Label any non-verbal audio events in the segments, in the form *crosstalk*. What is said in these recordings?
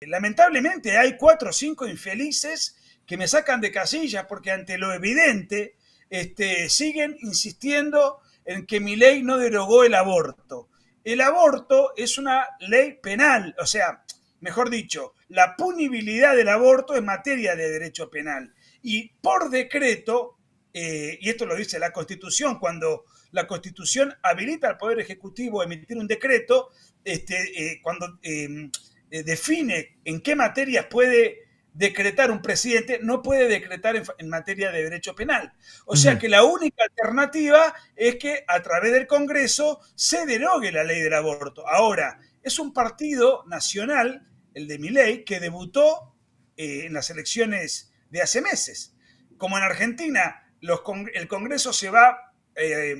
Lamentablemente hay cuatro o cinco infelices que me sacan de casillas porque ante lo evidente este, siguen insistiendo en que mi ley no derogó el aborto. El aborto es una ley penal, o sea, mejor dicho, la punibilidad del aborto en materia de derecho penal. Y por decreto, eh, y esto lo dice la Constitución, cuando la Constitución habilita al Poder Ejecutivo a emitir un decreto, este, eh, cuando em, eh, define en qué materias puede decretar un presidente, no puede decretar en, materia de derecho penal. O sea que la única alternativa es que a través del Congreso se derogue la ley del aborto. Ahora, es un partido nacional, el de ley, que debutó eh, en las elecciones de hace meses. Como en Argentina, el Congreso se va eh,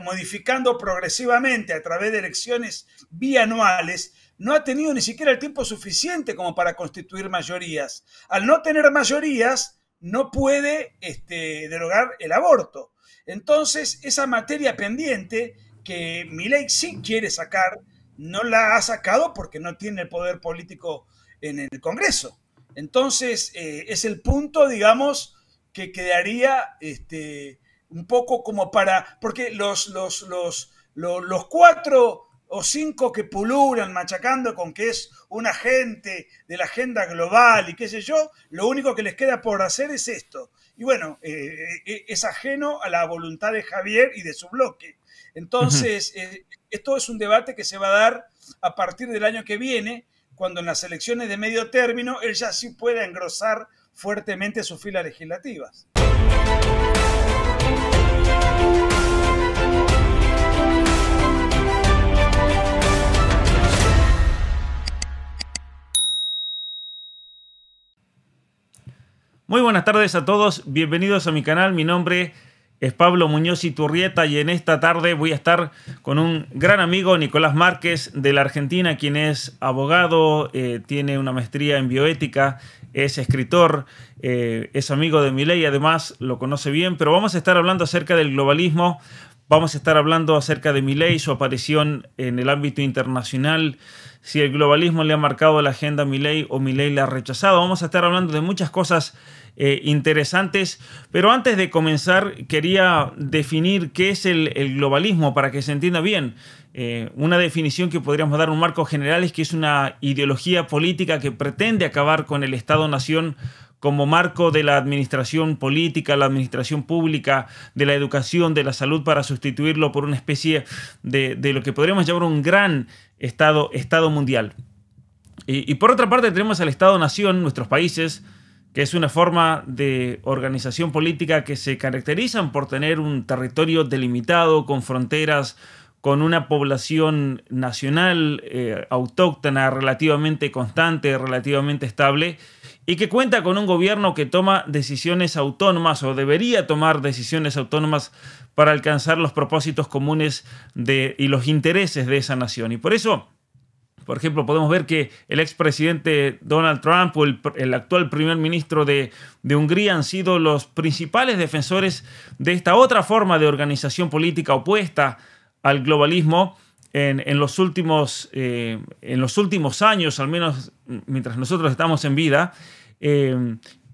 modificando progresivamente a través de elecciones bianuales, no ha tenido ni siquiera el tiempo suficiente como para constituir mayorías. Al no tener mayorías, no puede este, derogar el aborto. Entonces, esa materia pendiente que Milei sí quiere sacar, no la ha sacado porque no tiene el poder político en el Congreso. Entonces, eh, es el punto, digamos, que quedaría este, un poco como para, porque los, los, los, los cuatro o cinco que pululan machacando con que es un agente de la agenda global y qué sé yo, lo único que les queda por hacer es esto. Y bueno, eh, eh, es ajeno a la voluntad de Javier y de su bloque. Entonces, eh, esto es un debate que se va a dar a partir del año que viene, cuando en las elecciones de medio término él ya sí pueda engrosar fuertemente sus filas legislativas. Muy buenas tardes a todos, bienvenidos a mi canal, mi nombre es Pablo Muñoz y Turrieta y en esta tarde voy a estar con un gran amigo, Nicolás Márquez, de la Argentina, quien es abogado, eh, tiene una maestría en bioética, es escritor, eh, es amigo de Milei, además lo conoce bien, pero vamos a estar hablando acerca del globalismo, Vamos a estar hablando acerca de Milei, su aparición en el ámbito internacional, si el globalismo le ha marcado la agenda a Milei o Milei la ha rechazado. Vamos a estar hablando de muchas cosas eh, interesantes. Pero antes de comenzar, quería definir qué es el, globalismo para que se entienda bien. Eh, una definición que podríamos dar un marco general es que es una ideología política que pretende acabar con el Estado-nación como marco de la administración política, la administración pública, de la educación, de la salud, para sustituirlo por una especie de, lo que podríamos llamar un gran Estado, estado mundial. y por otra parte tenemos al Estado-nación, nuestros países, que es una forma de organización política que se caracterizan por tener un territorio delimitado con fronteras con una población nacional eh, autóctona relativamente constante, relativamente estable, y que cuenta con un gobierno que toma decisiones autónomas o debería tomar decisiones autónomas para alcanzar los propósitos comunes de, y los intereses de esa nación. Y por eso por ejemplo, podemos ver que el expresidente Donald Trump o el, actual primer ministro de, Hungría han sido los principales defensores de esta otra forma de organización política opuesta al globalismo en, los, últimos, eh, en los últimos años, al menos mientras nosotros estamos en vida, eh,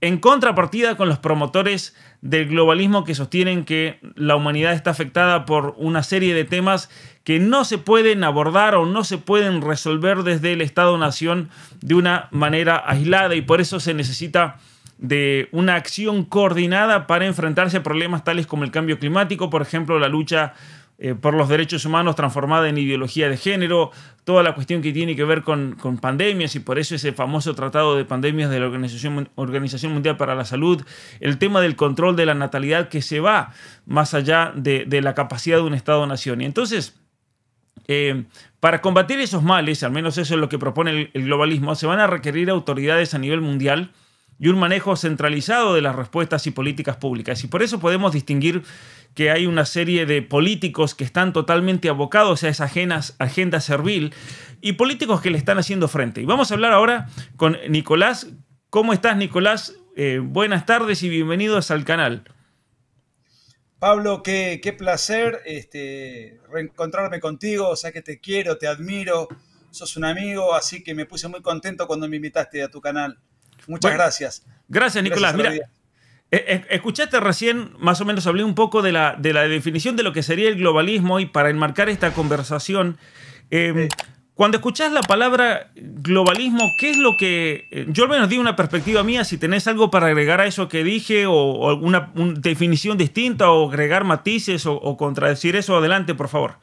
en contrapartida con los promotores del globalismo que sostienen que la humanidad está afectada por una serie de temas que no se pueden abordar o no se pueden resolver desde el Estado-Nación de una manera aislada y por eso se necesita de una acción coordinada para enfrentarse a problemas tales como el cambio climático, por ejemplo, la lucha eh, por los derechos humanos transformada en ideología de género, toda la cuestión que tiene que ver con, pandemias y por eso ese famoso tratado de pandemias de la Organización, Mundial para la Salud, el tema del control de la natalidad que se va más allá de, la capacidad de un Estado-nación. Y entonces, eh, para combatir esos males, al menos eso es lo que propone el globalismo, se van a requerir autoridades a nivel mundial y un manejo centralizado de las respuestas y políticas públicas. Y por eso podemos distinguir que hay una serie de políticos que están totalmente abocados a esa agenda servil y políticos que le están haciendo frente. Y vamos a hablar ahora con Nicolás. ¿Cómo estás, Nicolás? Eh, buenas tardes y bienvenidos al canal. Pablo, qué, qué placer este, reencontrarme contigo, o sea que te quiero, te admiro, sos un amigo, así que me puse muy contento cuando me invitaste a tu canal. Muchas gracias. Gracias, Nicolás. Mira, eh, eh, Escuchaste recién, más o menos hablé un poco de la, de la, definición de lo que sería el globalismo y para enmarcar esta conversación, em, cuando escuchás la palabra globalismo, ¿qué es lo que... Eh, yo al menos di una perspectiva mía, si tenés algo para agregar a eso que dije o, alguna definición distinta o agregar matices o, o contradecir eso, adelante, por favor.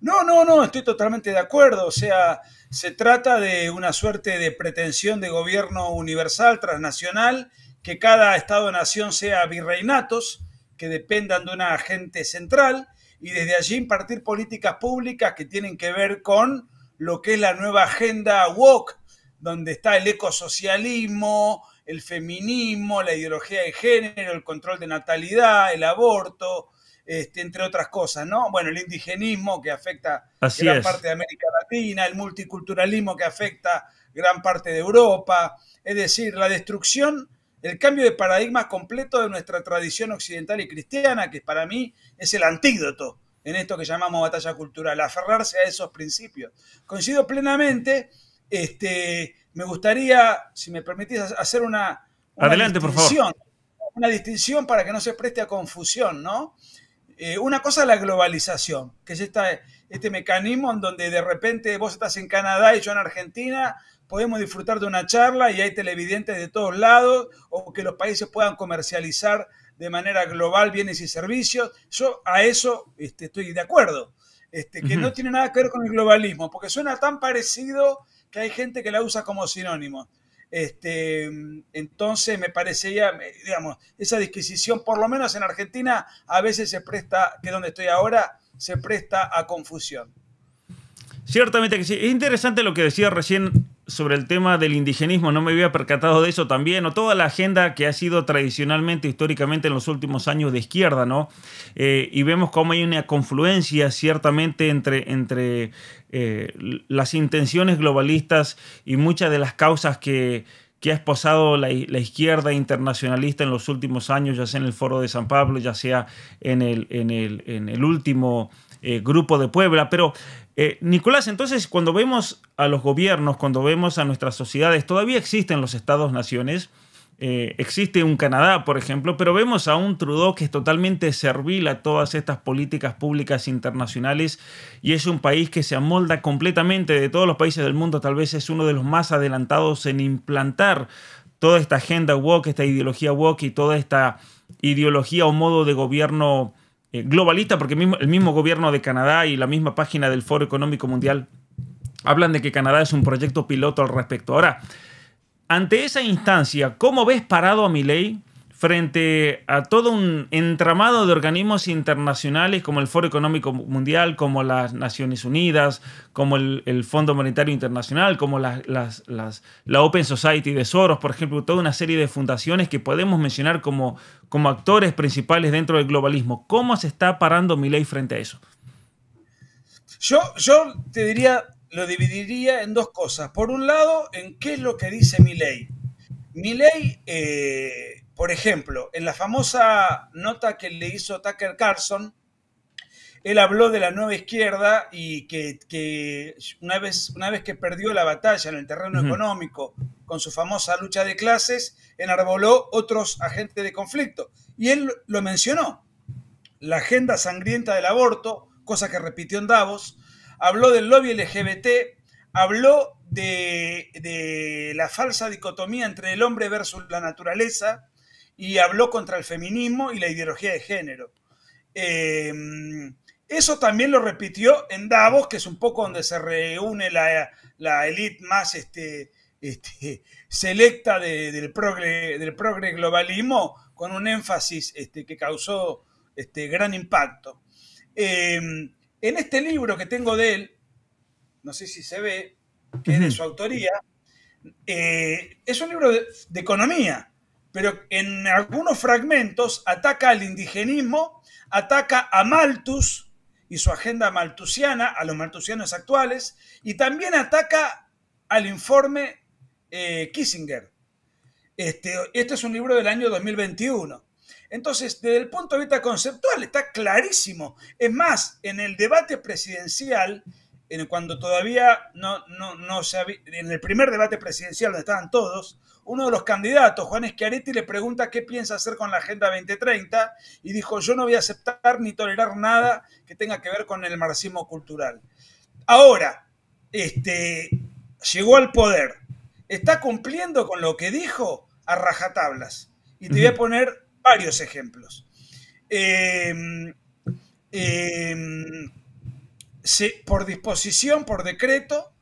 No, no, no, estoy totalmente de acuerdo. O sea, se trata de una suerte de pretensión de gobierno universal, transnacional, que cada Estado-nación sea virreinatos, que dependan de una agente central, y desde allí impartir políticas públicas que tienen que ver con lo que es la nueva agenda WOC, donde está el ecosocialismo, el feminismo, la ideología de género, el control de natalidad, el aborto, este, entre otras cosas, ¿no? Bueno, el indigenismo que afecta a gran parte de América Latina, el multiculturalismo que afecta gran parte de Europa, es decir, la destrucción, el cambio de paradigma completo de nuestra tradición occidental y cristiana, que para mí es el antídoto en esto que llamamos batalla cultural, aferrarse a esos principios. Coincido plenamente, este, me gustaría, si me permitís, hacer una, distinción, una distinción para que no se preste a confusión, ¿no? Eh, una cosa es la globalización, que es este mecanismo en donde de repente vos estás en Canadá y yo en Argentina, podemos disfrutar de una charla y hay televidentes de todos lados, o que los países puedan comercializar de manera global bienes y servicios. Yo a eso este, estoy de acuerdo, este, que no tiene nada que ver con el globalismo, porque suena tan parecido que hay gente que la usa como sinónimo. Este, entonces me parecería, digamos, esa disquisición, por lo menos en Argentina, a veces se presta, que es donde estoy ahora, se presta a confusión. Ciertamente que sí. Es interesante lo que decía recién sobre el tema del indigenismo, no me había percatado de eso también, o toda la agenda que ha sido tradicionalmente, históricamente en los últimos años de izquierda, ¿no? Eh, y vemos cómo hay una confluencia ciertamente entre, entre eh, las intenciones globalistas y muchas de las causas que, ha esposado la, izquierda internacionalista en los últimos años, ya sea en el Foro de San Pablo, ya sea en el, en el, último eh, Grupo de Puebla, pero eh, Nicolás, entonces cuando vemos a los gobiernos, cuando vemos a nuestras sociedades, todavía existen los estados-naciones, eh, existe un Canadá, por ejemplo, pero vemos a un Trudeau que es totalmente servil a todas estas políticas públicas internacionales y es un país que se amolda completamente de todos los países del mundo, tal vez es uno de los más adelantados en implantar toda esta agenda woke, esta ideología woke y toda esta ideología o modo de gobierno eh, globalista, porque el mismo gobierno de Canadá y la misma página del Foro Económico Mundial hablan de que Canadá es un proyecto piloto al respecto. Ahora, ante esa instancia, ¿cómo ves parado a mi ley? frente a todo un entramado de organismos internacionales como el Foro Económico Mundial, como las Naciones Unidas, como el, Fondo Monetario Internacional, como las, la Open Society de Soros, por ejemplo, toda una serie de fundaciones que podemos mencionar como, actores principales dentro del globalismo. ¿Cómo se está parando mi ley frente a eso? Yo, yo te diría, lo dividiría en dos cosas. Por un lado, en qué es lo que dice mi ley. Mi eh, por ejemplo, en la famosa nota que le hizo Tucker Carlson, él habló de la nueva izquierda y que, una, vez, una, vez, que perdió la batalla en el terreno económico con su famosa lucha de clases, enarboló otros agentes de conflicto. Y él lo mencionó. La agenda sangrienta del aborto, cosa que repitió en Davos, habló del lobby LGBT, habló de, de la falsa dicotomía entre el hombre versus la naturaleza, y habló contra el feminismo y la ideología de género. Eh, eso también lo repitió en Davos, que es un poco donde se reúne la, elite más este, este selecta del, progre, del globalismo, con un énfasis este, que causó este, gran impacto. Eh, en este libro que tengo de él, no sé si se ve, que es de su autoría, eh, es un libro de economía, pero en algunos fragmentos ataca al indigenismo, ataca a Malthus y su agenda malthusiana, a los malthusianos actuales, y también ataca al informe eh, Kissinger. Este, este, es un libro del año 2021. Entonces, desde el punto de vista conceptual, está clarísimo. Es más, en el debate presidencial, en cuando todavía no, no se había, en el primer debate presidencial donde estaban todos, uno de los candidatos, Juan Schiaretti, le pregunta qué piensa hacer con la Agenda 2030 y dijo, yo no voy a aceptar ni tolerar nada que tenga que ver con el marxismo cultural. Ahora, este, llegó al poder, está cumpliendo con lo que dijo a rajatablas. Y te voy a poner varios ejemplos. Em, em, por disposición, por decreto,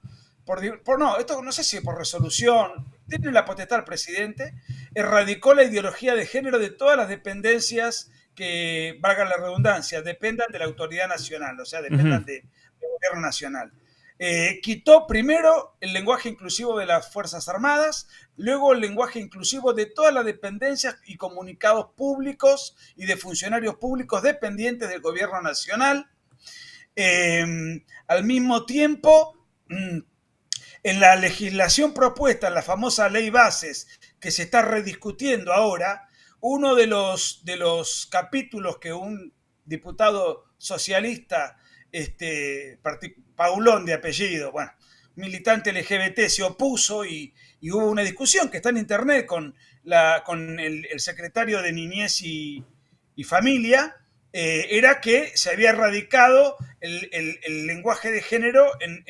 por, por, no, esto no sé si por resolución, tiene la potestad al presidente, erradicó la ideología de género de todas las dependencias que, valga la redundancia, dependan de la autoridad nacional, o sea, dependan del de gobierno nacional. Eh, quitó primero el lenguaje inclusivo de las Fuerzas Armadas, luego el lenguaje inclusivo de todas las dependencias y comunicados públicos y de funcionarios públicos dependientes del gobierno nacional. Eh, al mismo tiempo, mm, en la legislación propuesta, en la famosa ley bases que se está rediscutiendo ahora, uno de los, de los capítulos que un diputado socialista, este, Paulón de apellido, bueno, militante LGBT, se opuso y, hubo una discusión que está en internet con, la, con el, secretario de Niñez y Familia, eh, era que se había erradicado el, el, lenguaje de género en,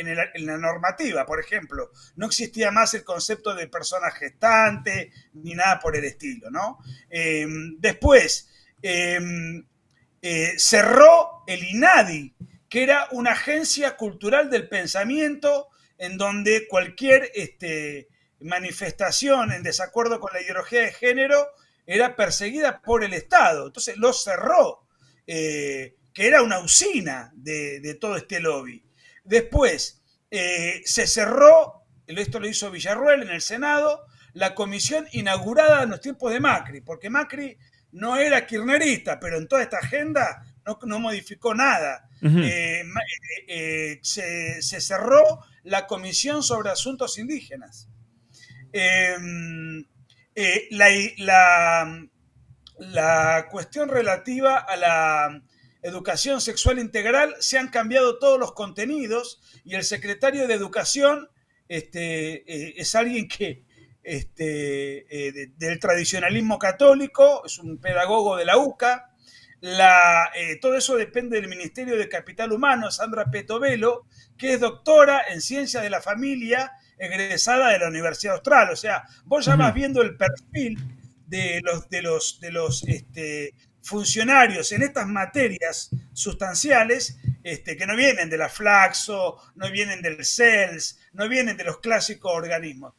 la normativa, por ejemplo. No existía más el concepto de persona gestante ni nada por el estilo, em, después, em, eh, cerró el INADI, que era una agencia cultural del pensamiento en donde cualquier este, manifestación en desacuerdo con la ideología de género era perseguida por el Estado. Entonces lo cerró. Eh, que era una usina de, todo este lobby. Después eh, se cerró, esto lo hizo Villarruel en el Senado, la comisión inaugurada en los tiempos de Macri, porque Macri no era kirchnerista, pero en toda esta agenda no, modificó nada. Eh, se, cerró la comisión sobre asuntos indígenas. Em, la, la cuestión relativa a la educación sexual integral, se han cambiado todos los contenidos y el secretario de Educación este, eh, es alguien que este, eh, del tradicionalismo católico, es un pedagogo de la UCA. La, eh, todo eso depende del Ministerio de Capital Humano, Sandra Petovelo, que es doctora en Ciencias de la Familia, egresada de la Universidad Austral. O sea, vos ya vas viendo el perfil de los, de los, de los este, funcionarios en estas materias sustanciales este, que no vienen de la Flaxo, no vienen del CELS, no vienen de los clásicos organismos.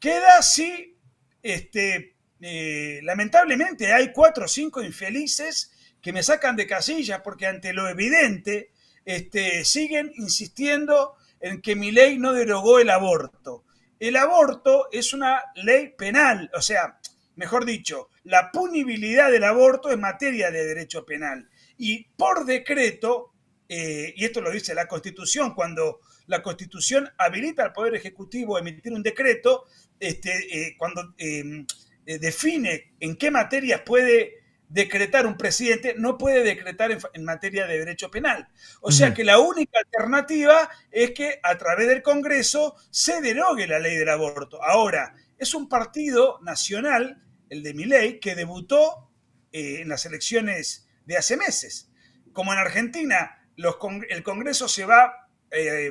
Queda así este, eh, lamentablemente, hay cuatro o cinco infelices que me sacan de casillas porque ante lo evidente este, siguen insistiendo en que mi ley no derogó el aborto. El aborto es una ley penal, o sea, mejor dicho, la punibilidad del aborto en materia de derecho penal. Y por decreto, eh, y esto lo dice la Constitución, cuando la Constitución habilita al Poder Ejecutivo a emitir un decreto, este, eh, cuando em, eh, define en qué materias puede decretar un presidente, no puede decretar en, materia de derecho penal. O sea que la única alternativa es que a través del Congreso se derogue la ley del aborto. Ahora, es un partido nacional el de Milei, que debutó eh, en las elecciones de hace meses. Como en Argentina, el Congreso se va eh,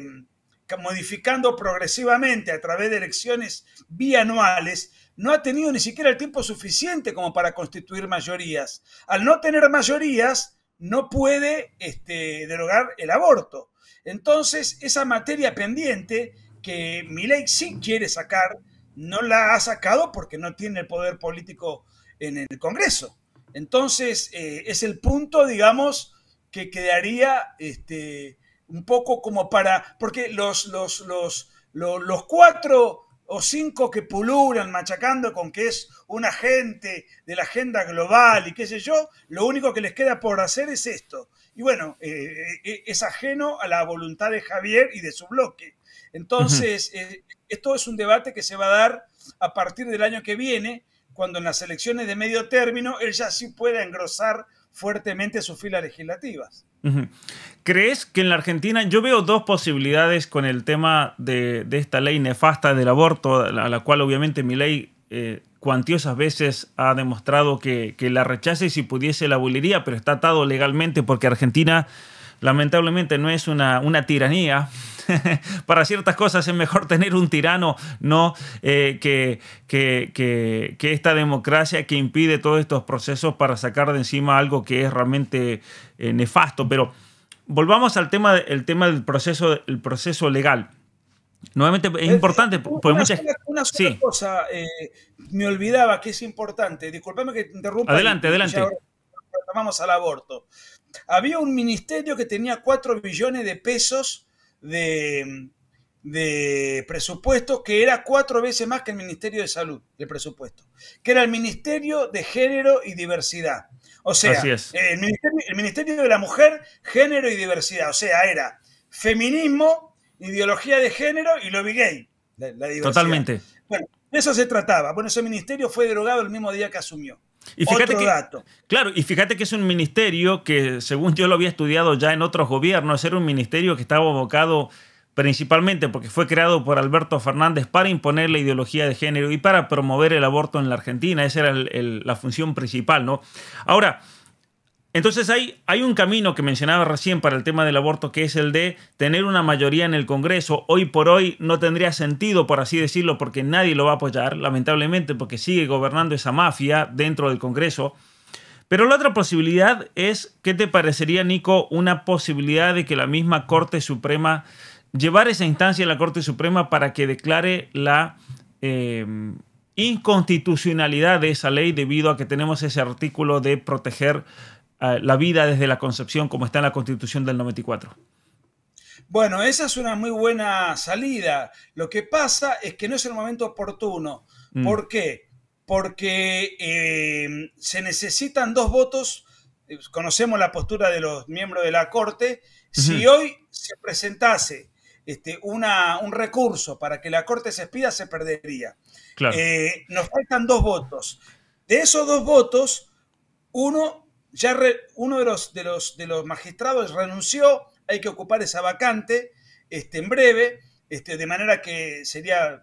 modificando progresivamente a través de elecciones bianuales, no ha tenido ni siquiera el tiempo suficiente como para constituir mayorías. Al no tener mayorías, no puede este, derogar el aborto. Entonces, esa materia pendiente que Milei sí quiere sacar no la ha sacado porque no tiene poder político en el Congreso. Entonces, eh, es el punto, digamos, que quedaría este, un poco como para, porque los, los, cuatro o cinco que pululan machacando con que es un agente de la agenda global y qué sé yo, lo único que les queda por hacer es esto. Y bueno, eh, eh, es ajeno a la voluntad de Javier y de su bloque. Entonces, esto es un debate que se va a dar a partir del año que viene, cuando en las elecciones de medio término él ya sí pueda engrosar fuertemente sus filas legislativas. ¿Crees que en la Argentina yo veo dos posibilidades con el tema de, esta ley nefasta del aborto, a la cual obviamente mi ley eh, cuantiosas veces ha demostrado que, la rechace y si pudiese la aboliría, pero está atado legalmente porque Argentina lamentablemente no es una tiranía, *laughs* para ciertas cosas es mejor tener un tirano, ¿no? Eh, que, esta democracia que impide todos estos procesos para sacar de encima algo que es realmente eh, nefasto. Pero volvamos al tema, el tema del proceso, el proceso legal. Nuevamente es importante, una sola cosa, eh, me olvidaba que es importante. Disculpame que interrumpa. Adelante, adelante. Vamos al aborto. Había un ministerio que tenía 4 billones de pesos de, de presupuesto, que era cuatro veces más que el Ministerio de Salud, el presupuesto, que era el Ministerio de Género y Diversidad. O sea, el ministerio, de la Mujer, Género y Diversidad. O sea, era feminismo, ideología de género y lobby gay. Totalmente. Bueno, de eso se trataba. Bueno, ese ministerio fue derogado el mismo día que asumió. Y fíjate que, Claro, y fíjate que es un ministerio que, según yo lo había estudiado ya en otros gobiernos, era un ministerio que estaba abocado principalmente porque fue creado por Alberto Fernández para imponer la ideología de género y para promover el aborto en la Argentina. Esa era la función principal, ¿no? Ahora, entonces hay, un camino que mencionaba recién para el tema del aborto, que es el de tener una mayoría en el Congreso. Hoy por hoy no tendría sentido, por así decirlo, porque nadie lo va a apoyar, lamentablemente, porque sigue gobernando esa mafia dentro del Congreso. Pero la otra posibilidad es, ¿qué te parecería, Nico, una posibilidad de que la misma Corte Suprema, llevar esa instancia a la Corte Suprema para que declare la... Eh, inconstitucionalidad de esa ley debido a que tenemos ese artículo de proteger Ah, la vida desde la concepción como está en la Constitución del 94? Bueno, esa es una muy buena salida. Lo que pasa es que no es el momento oportuno. Mm. ¿Por qué? Porque eh, se necesitan dos votos. Conocemos la postura de los miembros de la Corte. Si hoy se presentase este, una, un recurso para que la Corte se expida, se perdería. Claro. Eh, nos faltan dos votos. De esos dos votos, uno ya uno de los, de, los, de los magistrados renunció, hay que ocupar esa vacante este, en breve, este, de manera que sería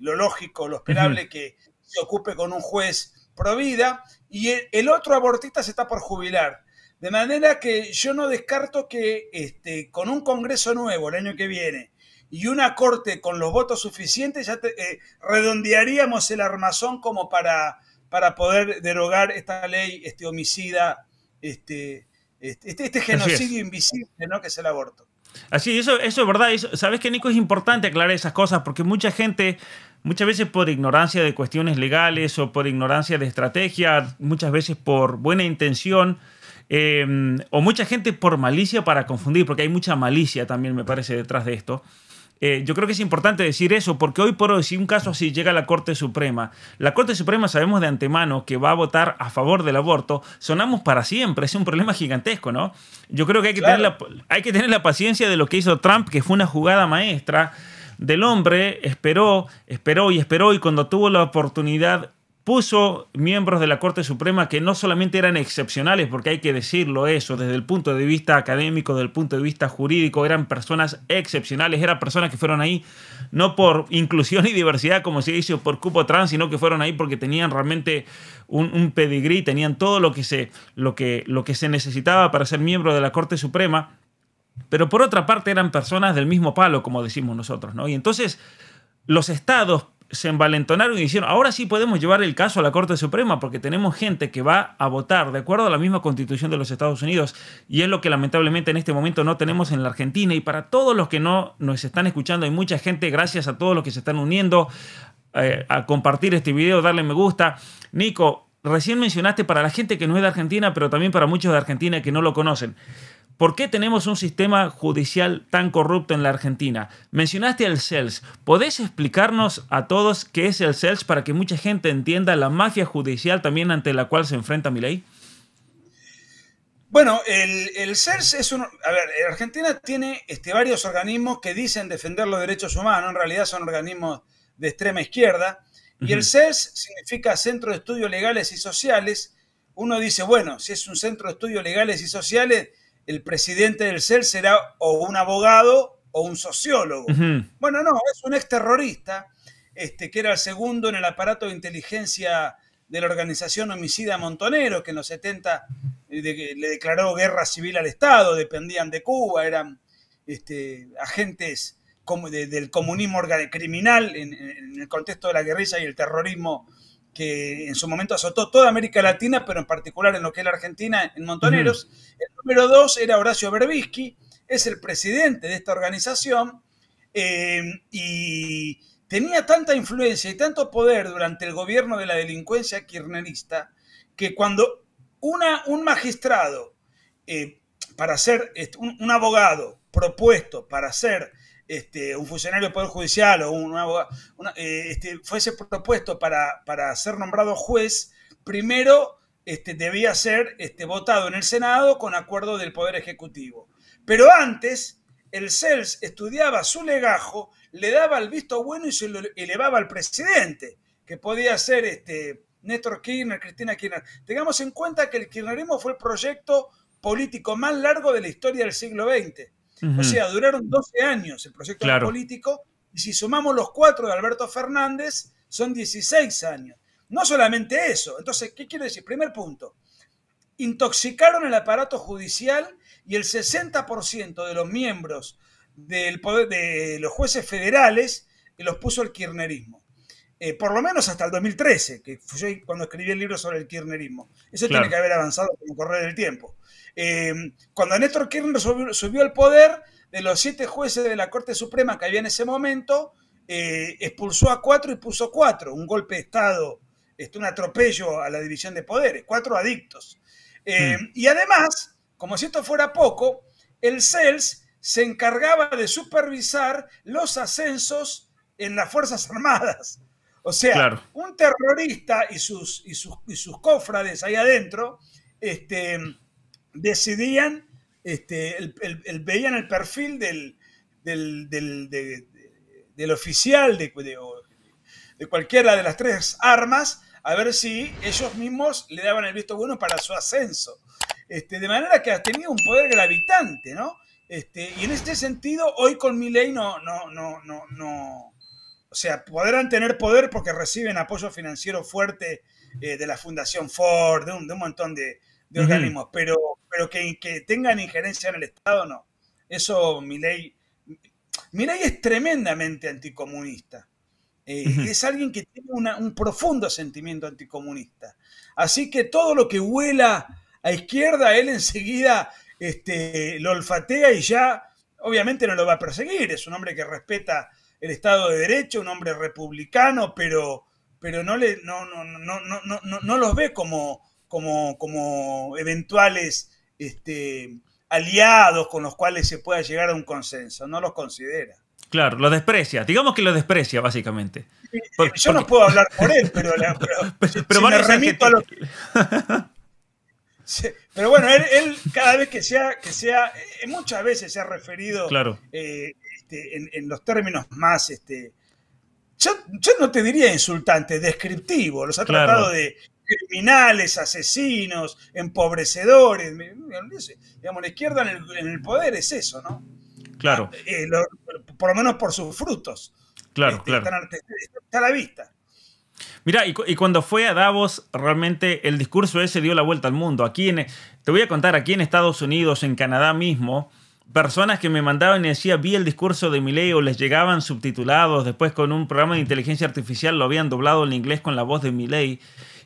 lo lógico, lo esperable que se ocupe con un juez pro vida, y el, otro abortista se está por jubilar. De manera que yo no descarto que este, con un Congreso nuevo el año que viene y una Corte con los votos suficientes, ya eh, redondearíamos el armazón como para para poder derogar esta ley, este homicida, este, este, este, este genocidio invisible, ¿no? Que es el aborto. Así, eso, eso es verdad. Sabes que Nico es importante aclarar esas cosas porque mucha gente, muchas veces por ignorancia de cuestiones legales o por ignorancia de estrategia, muchas veces por buena intención, eh, o mucha gente por malicia para confundir, porque hay mucha malicia también, me parece, detrás de esto. Eh, yo creo que es importante decir eso, porque hoy por hoy, si un caso así llega a la Corte Suprema, la Corte Suprema sabemos de antemano que va a votar a favor del aborto, sonamos para siempre, es un problema gigantesco, ¿no? Yo creo que hay que, hay que tener la paciencia de lo que hizo Trump, que fue una jugada maestra del hombre, esperó, esperó y esperó, y cuando tuvo la oportunidad puso miembros de la Corte Suprema que no solamente eran excepcionales, porque hay que decirlo eso, desde el punto de vista académico, desde el punto de vista jurídico, eran personas excepcionales, eran personas que fueron ahí no por inclusión y diversidad, como se dice, por cupo trans, sino que fueron ahí porque tenían realmente un, pedigrí, tenían todo lo que, se, lo, que, lo que se necesitaba para ser miembro de la Corte Suprema, pero por otra parte eran personas del mismo palo, como decimos nosotros, ¿no? Y entonces los estados se envalentonaron y dijeron, ahora sí podemos llevar el caso a la Corte Suprema porque tenemos gente que va a votar de acuerdo a la misma constitución de los Estados Unidos y es lo que lamentablemente en este momento no tenemos en la Argentina y para todos los que no nos están escuchando, hay mucha gente, gracias a todos los que se están uniendo eh, a compartir este video, darle me gusta. Nico, recién mencionaste para la gente que no es de Argentina, pero también para muchos de Argentina que no lo conocen. ¿Por qué tenemos un sistema judicial tan corrupto en la Argentina? Mencionaste el CELS. ¿Podés explicarnos a todos qué es el CELS para que mucha gente entienda la mafia judicial también ante la cual se enfrenta mi ley? Bueno, el, el CELS es un... A ver, Argentina tiene este, varios organismos que dicen defender los derechos humanos, en realidad son organismos de extrema izquierda, y el CELS significa Centro de Estudios Legales y Sociales. Uno dice, bueno, si es un centro de estudios legales y sociales, el presidente del CEL será o un abogado o un sociólogo. Bueno, no, es un exterrorista, este, que era el segundo en el aparato de inteligencia de la organización homicida Montonero, que en los 70 eh, le declaró guerra civil al Estado, dependían de Cuba, eran este, agentes del comunismo criminal en, en, el contexto de la guerrilla y el terrorismo que en su momento azotó toda América Latina, pero en particular en lo que es la Argentina, en Montoneros. El número dos era Horacio Berbisky, es el presidente de esta organización eh, y tenía tanta influencia y tanto poder durante el gobierno de la delincuencia kirchnerista que cuando una, un magistrado, eh, para ser un abogado propuesto para ser este, un funcionario del Poder Judicial o un abogado, eh, este, fuese propuesto para, ser nombrado juez, primero este, debía ser este, votado en el Senado con acuerdo del Poder Ejecutivo. Pero antes, el CELS estudiaba su legajo, le daba el visto bueno y se lo elevaba al presidente, que podía ser este, Néstor Kirchner, Cristina Kirchner. Tengamos en cuenta que el kirchnerismo fue el proyecto político más largo de la historia del siglo XX. O sea, duraron 12 años el proyecto político y si sumamos los cuatro de Alberto Fernández, son 16 años. No solamente eso, entonces, ¿qué quiero decir? Primer punto, intoxicaron el aparato judicial y el 60% de los miembros de los jueces federales eh, los puso el kirchnerismo. Eh, por lo menos hasta el 2013, que fue cuando escribí el libro sobre el kirchnerismo. Eso tiene que haber avanzado con el correr del tiempo. Em, cuando Néstor Kirchner subió, al poder, de los siete jueces de la Corte Suprema que había en ese momento, eh, expulsó a cuatro y puso cuatro. Un golpe de Estado, este, un atropello a la división de poderes, cuatro adictos. Em, mm. Y además, como si esto fuera poco, el CELS se encargaba de supervisar los ascensos en las Fuerzas Armadas. O sea, un terrorista y sus, y sus, y sus cofrades ahí adentro, este, decidían, este, el, veían el perfil del, del, del, oficial de, de, cualquiera de las tres armas, a ver si ellos mismos le daban el visto bueno para su ascenso. Este, de manera que tenido un poder gravitante, ¿no? Este, y en este sentido, hoy con mi ley no, no, no, no, no. O sea, podrán tener poder porque reciben apoyo financiero fuerte eh, de la Fundación Ford, de un montón de, de organismos, pero, pero que, tengan injerencia en el Estado no. Eso Milei, Milei es tremendamente anticomunista. Eh, es alguien que tiene un profundo sentimiento anticomunista. Así que todo lo que huela a izquierda, él enseguida este, lo olfatea y ya, obviamente no lo va a perseguir. Es un hombre que respeta el Estado de Derecho, un hombre republicano, pero, pero no, le, no, no, no, no, no, no los ve como, como, eventuales este, aliados con los cuales se pueda llegar a un consenso, no los considera. Claro, lo desprecia, digamos que lo desprecia básicamente. Eh, yo no puedo hablar por él, pero, *laughs* me remito a lo que... *laughs* Pero bueno, él, cada vez que sea, que sea, eh, muchas veces se ha referido eh, este, en, los términos más, este, yo, no te diría insultante, descriptivo, los ha tratado de, criminales, asesinos, empobrecedores. Digamos, la izquierda en el, poder es eso, ¿no? Claro. Ah, eh, por lo menos por sus frutos. Claro, este, claro. está a la vista. Mira, y, cuando fue a Davos, realmente el discurso ese dio la vuelta al mundo. Aquí en, te voy a contar, aquí en Estados Unidos, en Canadá mismo, personas que me mandaban y decía vi el discurso de Milei o les llegaban subtitulados, después con un programa de inteligencia artificial lo habían doblado en inglés con la voz de Milei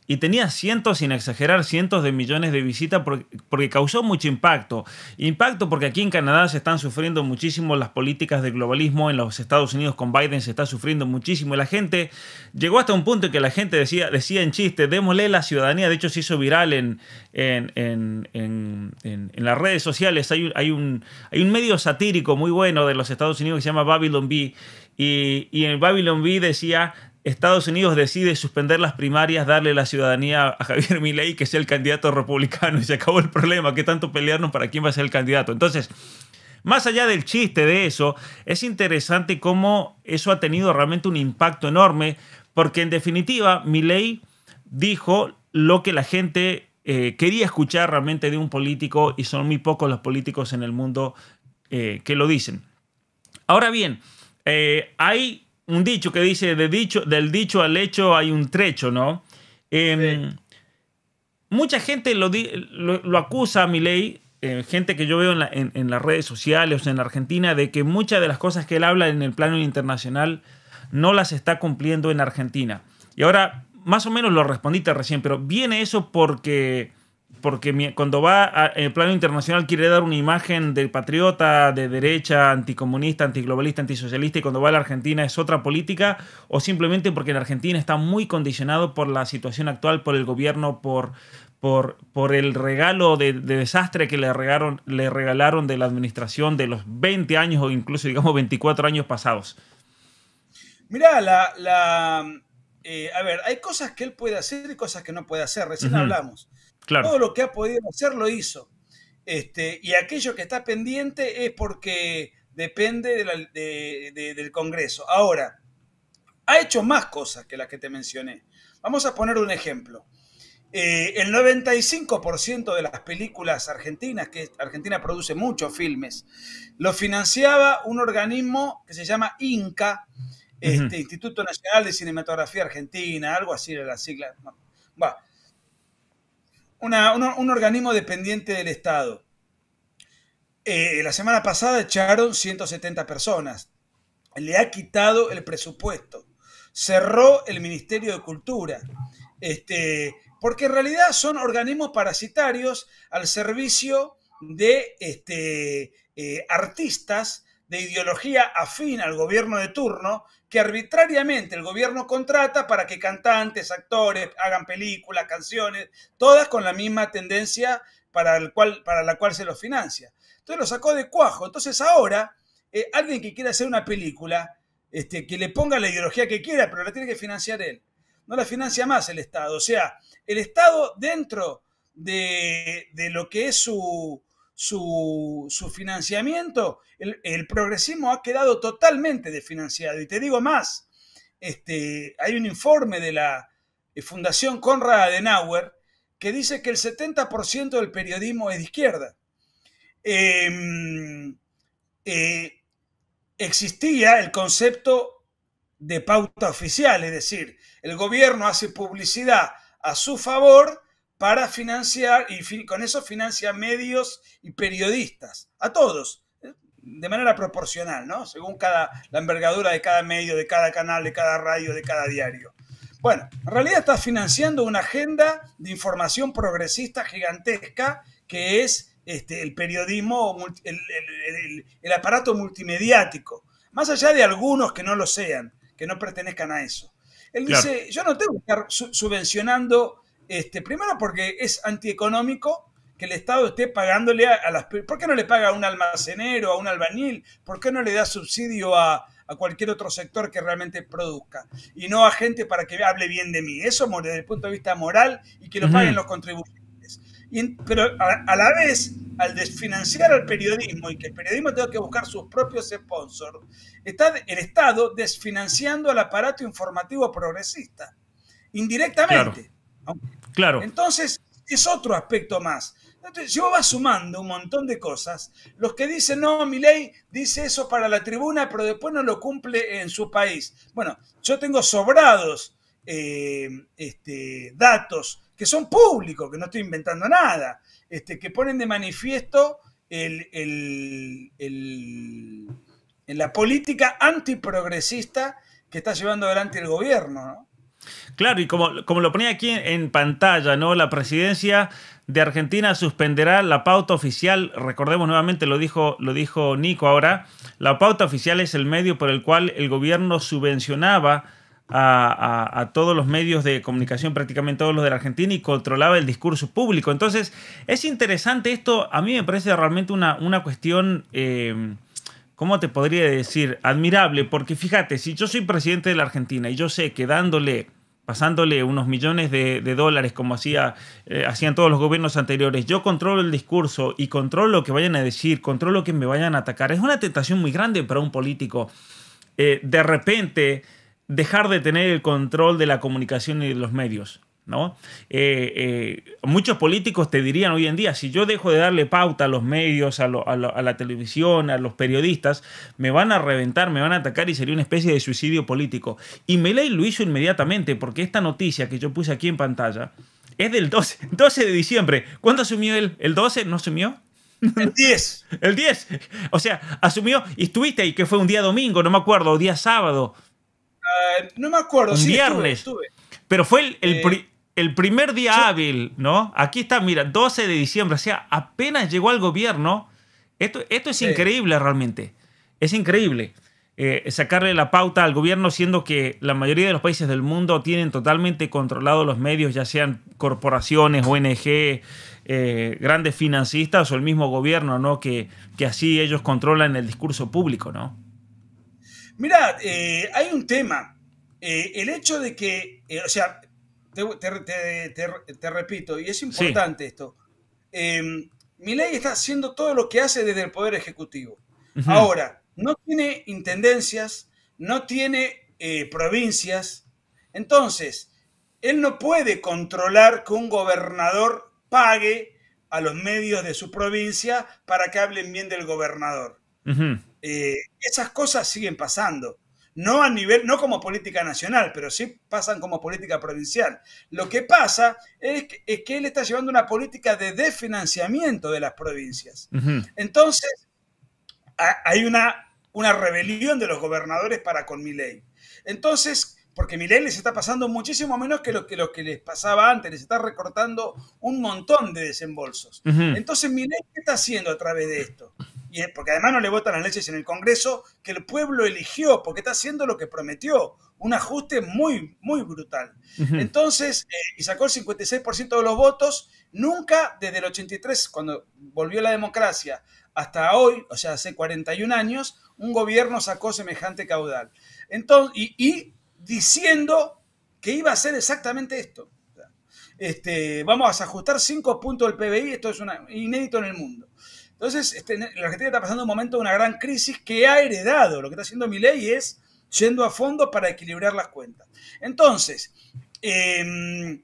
y tenía cientos, sin exagerar, cientos de millones de visitas porque, causó mucho impacto. Impacto porque aquí en Canadá se están sufriendo muchísimo las políticas de globalismo, en los Estados Unidos con Biden se está sufriendo muchísimo y la gente llegó hasta un punto en que la gente decía, decía en chiste, démosle la ciudadanía, de hecho se hizo viral en, en, las redes sociales, hay, hay, un, medio satírico muy bueno de los Estados Unidos que se llama Babylon Bee. Y, y, en Babylon Bee decía, Estados Unidos decide suspender las primarias, darle la ciudadanía a Javier Milei, que sea el candidato republicano, y se acabó el problema, ¿Qué tanto pelearnos para quién va a ser el candidato. Entonces, más allá del chiste de eso, es interesante cómo eso ha tenido realmente un impacto enorme, porque en definitiva, Milei dijo lo que la gente eh, quería escuchar realmente de un político, y son muy pocos los políticos en el mundo eh, que lo dicen. Ahora bien, eh, hay un dicho que dice, dicho, del dicho al hecho hay un trecho, ¿no? Em, mucha gente lo, lo, acusa a Milei, eh, gente que yo veo en, las redes sociales, en la Argentina, de que muchas de las cosas que él habla en el plano internacional no las está cumpliendo en Argentina. Y ahora, más o menos lo respondiste recién, pero viene eso porque porque cuando va en el plano internacional quiere dar una imagen de patriota, de derecha, anticomunista, antiglobalista, antisocialista, y cuando va a la Argentina es otra política, o simplemente porque en Argentina está muy condicionado por la situación actual, por el gobierno, por, por, el regalo de, desastre que le, regaron, le regalaron de la administración de los 20 años o incluso, digamos, 24 años pasados. Mirá, la... Eh, a ver, hay cosas que él puede hacer y cosas que no puede hacer. Recién hablamos todo lo que ha podido hacer lo hizo. Este, y aquello que está pendiente es porque depende del Congreso. Ahora, ha hecho más cosas que las que te mencioné. Vamos a poner un ejemplo. Eh, el 95% de las películas argentinas, que Argentina produce muchos filmes, lo financiaba un organismo que se llama INCA, este, Instituto Nacional de Cinematografía Argentina, algo así era la sigla. Bueno, un, organismo dependiente del Estado. Eh, la semana pasada echaron 170 personas. Le ha quitado el presupuesto. Cerró el Ministerio de Cultura. Este, porque en realidad son organismos parasitarios al servicio de este, eh, artistas de ideología afina al gobierno de turno que arbitrariamente el gobierno contrata para que cantantes, actores, hagan películas, canciones, todas con la misma tendencia para, el cual, para la cual se los financia. Entonces lo sacó de cuajo. Entonces ahora, eh, alguien que quiera hacer una película, este, que le ponga la ideología que quiera, pero la tiene que financiar él. No la financia más el Estado. O sea, el Estado dentro de, de lo que es su, su, financiamiento, el, progresismo ha quedado totalmente desfinanciado. Y te digo más, este, hay un informe de la eh, Fundación Conrad Adenauer que dice que el 70% del periodismo es de izquierda. Em, eh, existía el concepto de pauta oficial, es decir, el gobierno hace publicidad a su favor para financiar y con eso financia medios y periodistas, a todos, de manera proporcional, ¿no? Según cada, la envergadura de cada medio, de cada canal, de cada radio, de cada diario. Bueno, en realidad está financiando una agenda de información progresista gigantesca que es este, el periodismo, el, aparato multimediático, más allá de algunos que no lo sean, que no pertenezcan a eso. Él dice, yo no tengo que estar subvencionando este, primero porque es antieconómico que el Estado esté pagándole a, las... ¿Por qué no le paga a un almacenero, a un albañil? ¿Por qué no le da subsidio a, cualquier otro sector que realmente produzca? Y no a gente para que hable bien de mí. Eso desde el punto de vista moral y que lo paguen los contribuyentes. pero a, la vez, al desfinanciar al periodismo y que el periodismo tenga que buscar sus propios sponsors, está el Estado desfinanciando al aparato informativo progresista. Indirectamente. Claro. Entonces, es otro aspecto más. Entonces, yo va sumando un montón de cosas. Los que dicen, no, mi ley dice eso para la tribuna, pero después no lo cumple en su país. Bueno, yo tengo sobrados eh, este, datos que son públicos, que no estoy inventando nada, este, que ponen de manifiesto En la política antiprogresista que está llevando adelante el gobierno. Claro, y como, como lo ponía aquí en pantalla, ¿no? La presidencia de Argentina suspenderá la pauta oficial. Recordemos nuevamente, lo dijo, lo Nico ahora. La pauta oficial es el medio por el cual el gobierno subvencionaba a, todos los medios de comunicación, prácticamente todos los de la Argentina, y controlaba el discurso público. Entonces, es interesante esto. A mí me parece realmente una, una cuestión. Eh, ¿cómo te podría decir? Admirable, porque fíjate, si yo soy presidente de la Argentina y yo sé que dándole, pasándole unos millones de, dólares como hacía, eh, hacían todos los gobiernos anteriores, yo controlo el discurso y controlo lo que vayan a decir, controlo lo que me vayan a atacar, es una tentación muy grande para un político. Eh, de repente dejar de tener el control de la comunicación y de los medios. ¿no? Eh, eh, muchos políticos te dirían hoy en día, si yo dejo de darle pauta a los medios, a, la televisión, a los periodistas, me van a reventar, me van a atacar y sería una especie de suicidio político. Y Meley lo hizo inmediatamente porque esta noticia que yo puse aquí en pantalla es del 12, *laughs* de diciembre. ¿Cuándo asumió él? ¿El 12? ¿No asumió? El 10. *laughs* El 10. O sea, asumió y estuviste ahí, que fue un día domingo, no me acuerdo, o día sábado. Ah, no me acuerdo. Un viernes. Pero fue el, el eh, el primer día hábil, ¿no? Aquí está, mira, 12 de diciembre, o sea, apenas llegó al gobierno. Esto, esto es increíble realmente. Es increíble eh, sacarle la pauta al gobierno, siendo que la mayoría de los países del mundo tienen totalmente controlados los medios, ya sean corporaciones, ONG, eh, grandes financistas o el mismo gobierno, ¿no? Que, así ellos controlan el discurso público, ¿no? Mira, eh, hay un tema. el hecho de que, o sea, te, repito, y es importante esto. Em, mi ley está haciendo todo lo que hace desde el Poder Ejecutivo. Ahora, no tiene intendencias, no tiene eh, provincias. Entonces, él no puede controlar que un gobernador pague a los medios de su provincia para que hablen bien del gobernador. Eh, esas cosas siguen pasando no a nivel, no como política nacional, pero sí pasan como política provincial. Lo que pasa es que, él está llevando una política de desfinanciamiento de las provincias. Entonces, hay una, rebelión de los gobernadores para con Milei. Entonces, porque Milei les está pasando muchísimo menos que lo, que les pasaba antes, les está recortando un montón de desembolsos. Entonces, Milei, ¿qué está haciendo a través de esto? y porque además no le votan las leyes en el Congreso que el pueblo eligió, porque está haciendo lo que prometió, un ajuste muy, muy brutal. Entonces, eh, y sacó el 56% de los votos, nunca desde el 83, cuando volvió la democracia, hasta hoy, o sea, hace 41 años, un gobierno sacó semejante caudal. Entonces, y, diciendo que iba a ser exactamente esto. Este, vamos a ajustar 5 puntos del PBI, esto es inédito en el mundo. Entonces, este, la Argentina está pasando un momento de una gran crisis que ha heredado. Lo que está haciendo mi ley es yendo a fondo para equilibrar las cuentas. Entonces, em,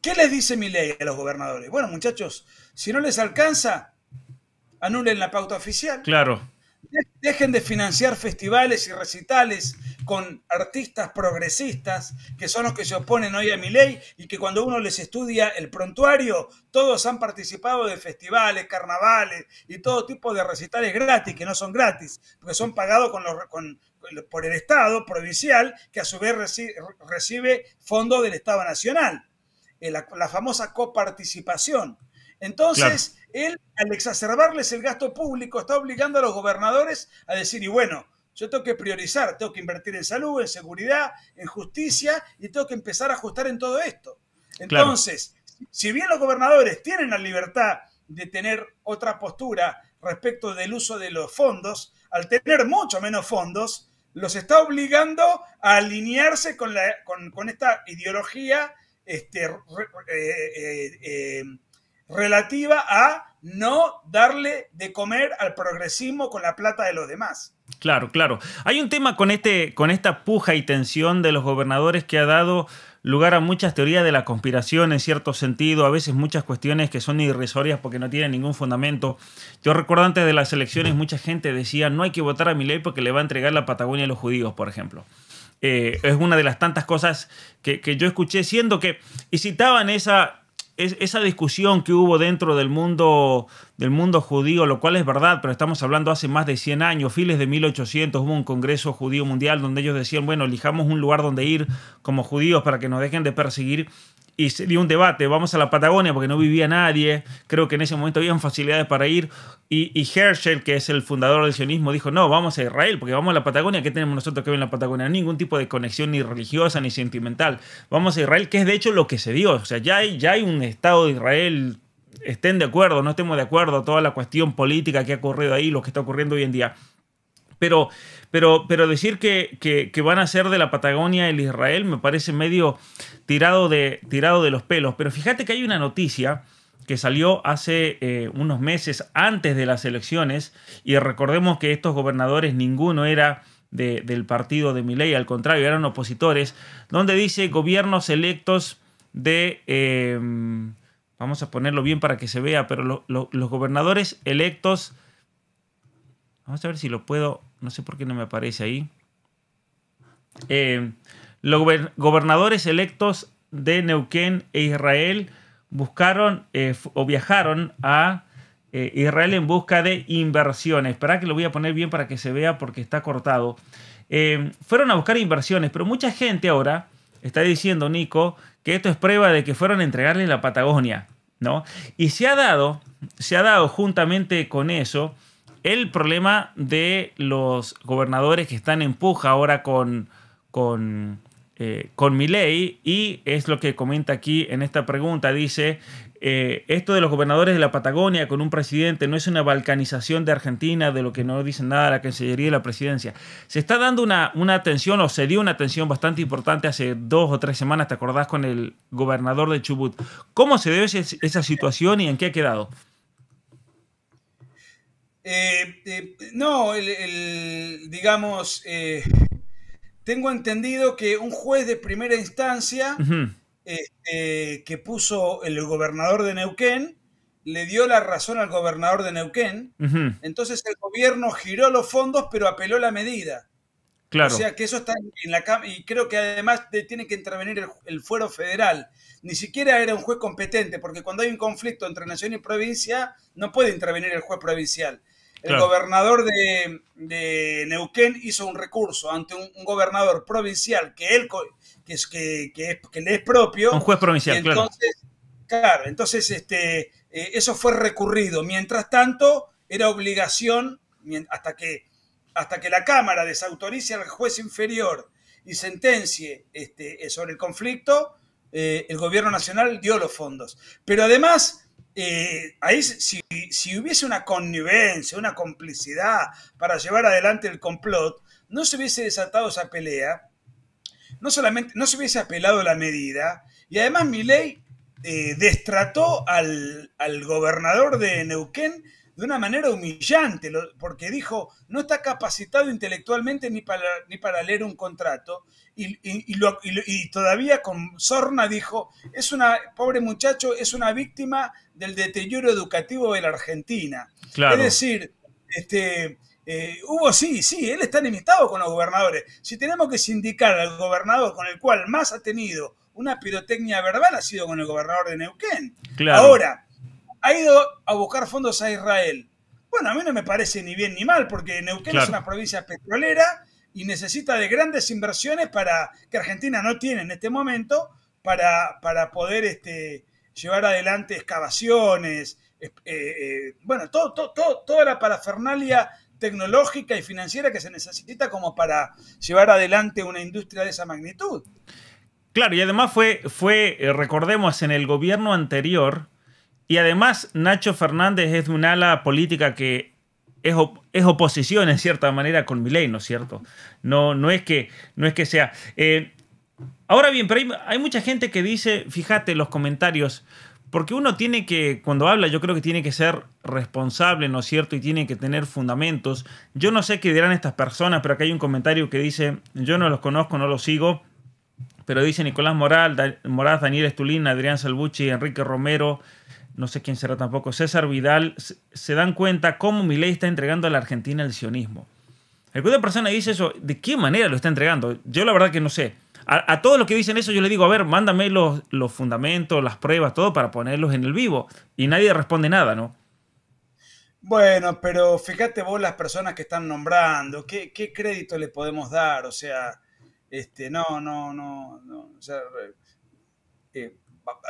¿qué les dice mi ley a los gobernadores? Bueno, muchachos, si no les alcanza, anulen la pauta oficial. Claro. Dejen de financiar festivales y recitales con artistas progresistas, que son los que se oponen hoy a mi ley, y que cuando uno les estudia el prontuario, todos han participado de festivales, carnavales y todo tipo de recitales gratis, que no son gratis, porque son pagados con por el Estado provincial, que a su vez recibe, fondos del Estado Nacional, eh, la famosa coparticipación. Entonces, él, al exacerbarles el gasto público, está obligando a los gobernadores a decir, y bueno, yo tengo que priorizar, tengo que invertir en salud, en seguridad, en justicia, y tengo que empezar a ajustar en todo esto. Entonces, si bien los gobernadores tienen la libertad de tener otra postura respecto del uso de los fondos, al tener mucho menos fondos, los está obligando a alinearse con, esta ideología este, eh, eh, eh, relativa a no darle de comer al progresismo con la plata de los demás. Claro, claro. Hay un tema con, este, con esta puja y tensión de los gobernadores que ha dado lugar a muchas teorías de la conspiración en cierto sentido, a veces muchas cuestiones que son irrisorias porque no tienen ningún fundamento. Yo recuerdo antes de las elecciones mucha gente decía no hay que votar a Milei porque le va a entregar la Patagonia a los judíos, por ejemplo. Eh, es una de las tantas cosas que, que yo escuché siendo que, y citaban esa, esa discusión que hubo dentro del mundo, del mundo judío, lo cual es verdad, pero estamos hablando hace más de 100 años, files de 1800, hubo un congreso judío mundial donde ellos decían, bueno, elijamos un lugar donde ir como judíos para que nos dejen de perseguir y se dio un debate, vamos a la Patagonia porque no vivía nadie, creo que en ese momento habían facilidades para ir, y, Herschel, que es el fundador del sionismo, dijo, no, vamos a Israel, porque vamos a la Patagonia, ¿qué tenemos nosotros que ver en la Patagonia? Ningún tipo de conexión ni religiosa ni sentimental, vamos a Israel, que es de hecho lo que se dio, o sea, ya hay, ya hay un Estado de Israel estén de acuerdo, no estemos de acuerdo, toda la cuestión política que ha ocurrido ahí, lo que está ocurriendo hoy en día. Pero pero, decir que, van a ser de la Patagonia el Israel me parece medio tirado de, tirado de los pelos. Pero fíjate que hay una noticia que salió hace eh, unos meses antes de las elecciones y recordemos que estos gobernadores ninguno era del partido de Milei, al contrario, eran opositores, donde dice gobiernos electos de... Em, vamos a ponerlo bien para que se vea, pero los gobernadores electos... Vamos a ver si lo puedo no sé por qué no me aparece ahí. Eh, los gobernadores electos de Neuquén e Israel buscaron eh, o viajaron a eh, Israel en busca de inversiones. Espera que lo voy a poner bien para que se vea porque está cortado. fueron a buscar inversiones, pero mucha gente ahora está diciendo, Nico, que esto es prueba de que fueron a entregarle la Patagonia, ¿no? Y se ha dado, se ha dado juntamente con eso, el problema de los gobernadores que están en puja ahora con, con, eh, y es lo que comenta aquí en esta pregunta, dice, eh, esto de los gobernadores de la Patagonia con un presidente no es una balcanización de Argentina, de lo que no dice nada la Cancillería y la Presidencia. Se está dando una, una atención, o se dio una atención bastante importante hace dos o tres semanas, ¿te acordás con el gobernador de Chubut? ¿Cómo se dio esa situación y en qué ha quedado? Eh, eh, no, el, digamos, eh, tengo entendido que un juez de primera instancia este, que puso el gobernador de Neuquén le dio la razón al gobernador de Neuquén. Entonces el gobierno giró los fondos, pero apeló la medida. Claro. O sea que eso está en la y creo que además tiene que intervenir el, fuero federal. Ni siquiera era un juez competente, porque cuando hay un conflicto entre nación y provincia, no puede intervenir el juez provincial. El gobernador de, Neuquén hizo un recurso ante un, gobernador provincial que él que, es, que, que le es propio. Un juez provincial, entonces, claro. entonces este, eh, eso fue recurrido. Mientras tanto, era obligación, hasta que, hasta que la Cámara desautorice al juez inferior y sentencie este, sobre el conflicto, eh, el gobierno nacional dio los fondos. Pero además eh, ahí si, hubiese una connivencia, una complicidad para llevar adelante el complot, no se hubiese desatado esa pelea, no solamente no se hubiese apelado la medida, y además mi eh, destrató al, al gobernador de Neuquén de una manera humillante, porque dijo, no está capacitado intelectualmente ni para, ni para leer un contrato, y, todavía con sorna dijo, es una, pobre muchacho, es una víctima del deterioro educativo de la Argentina. Es decir, este, eh, hubo, sí, sí, él está enemistado con los gobernadores. Si tenemos que sindicar al gobernador con el cual más ha tenido una pirotecnia verbal, ha sido con el gobernador de Neuquén. Ahora, ha ido a buscar fondos a Israel. Bueno, a mí no me parece ni bien ni mal, porque Neuquén es una provincia petrolera y necesita de grandes inversiones para que Argentina no tiene en este momento para, para poder este, llevar adelante excavaciones, eh, eh, bueno, todo, todo, toda la parafernalia tecnológica y financiera que se necesita como para llevar adelante una industria de esa magnitud. Claro, y además fue, fue eh, recordemos, en el gobierno anterior, y además, Nacho Fernández es de un ala política que es, es, oposición en cierta manera con mi ¿no es cierto? No, no, es, que, no es que sea. Eh, ahora bien, pero hay, mucha gente que dice, fíjate los comentarios, porque uno tiene que, cuando habla, yo creo que tiene que ser responsable, ¿no es cierto? Y tiene que tener fundamentos. Yo no sé qué dirán estas personas, pero acá hay un comentario que dice, yo no los conozco, no los sigo. Pero dice Nicolás Moral, Moraz, Daniel Estulín, Adrián Salbucci, Enrique Romero, no sé quién será tampoco, César Vidal, se dan cuenta cómo ley está entregando a la Argentina el sionismo. Alguna persona dice eso, ¿de qué manera lo está entregando? Yo la verdad que no sé. A, todos los que dicen eso yo le digo, a ver, mándame los, fundamentos, las pruebas, todo para ponerlos en el vivo. Y nadie responde nada, ¿no? Bueno, pero fíjate vos las personas que están nombrando, ¿qué, crédito le podemos dar? O sea, este, no, no, no, no. Eh,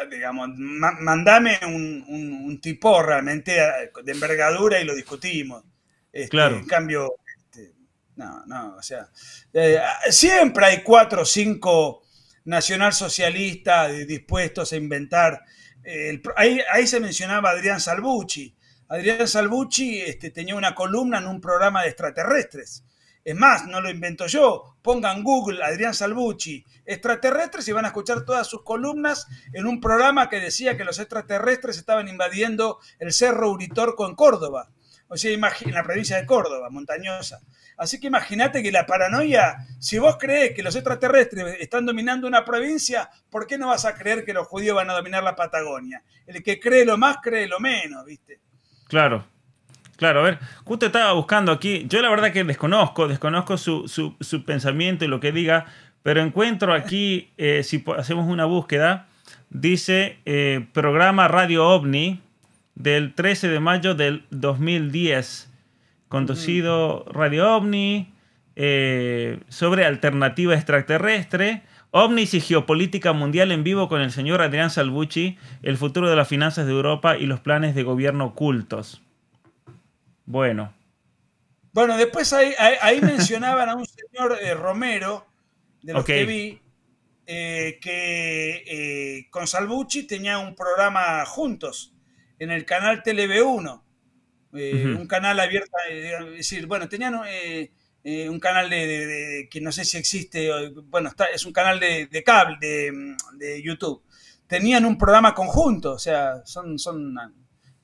eh, digamos, mandame un, un, tipo realmente eh, de envergadura y lo discutimos. Este, claro. En cambio, este, no, no, o sea, eh, siempre hay cuatro o cinco nacionalsocialistas dispuestos a inventar. ahí, se mencionaba Adrián Salvucci, Adrián Salvucci este, tenía una columna en un programa de extraterrestres. Es más, no lo invento yo. Pongan Google, Adrián Salvucci, extraterrestres y van a escuchar todas sus columnas en un programa que decía que los extraterrestres estaban invadiendo el Cerro Uritorco en Córdoba. O sea, en la provincia de Córdoba, montañosa. Así que imagínate que la paranoia, si vos crees que los extraterrestres están dominando una provincia, ¿por qué no vas a creer que los judíos van a dominar la Patagonia? El que cree lo más, cree lo menos, ¿viste? Claro, Claro, a ver, justo estaba buscando aquí, yo la verdad que desconozco, desconozco su, pensamiento y lo que diga, pero encuentro aquí, eh, si hacemos una búsqueda, dice eh, programa Radio OVNI del 13 de mayo del 2010, conducido Radio OVNI eh, sobre alternativa extraterrestre. OVNIs y geopolítica mundial en vivo con el señor Adrián Salvucci, el futuro de las finanzas de Europa y los planes de gobierno ocultos. Bueno. Bueno, después ahí, *laughs* mencionaban a un señor eh, Romero, de los que vi, eh, que eh, con Salbucci tenía un programa juntos en el canal TV1, un canal abierto, es decir, bueno, tenían un canal de, que no sé si existe, bueno, es un canal de, cable, de, YouTube. Tenían un programa conjunto, o sea, son, son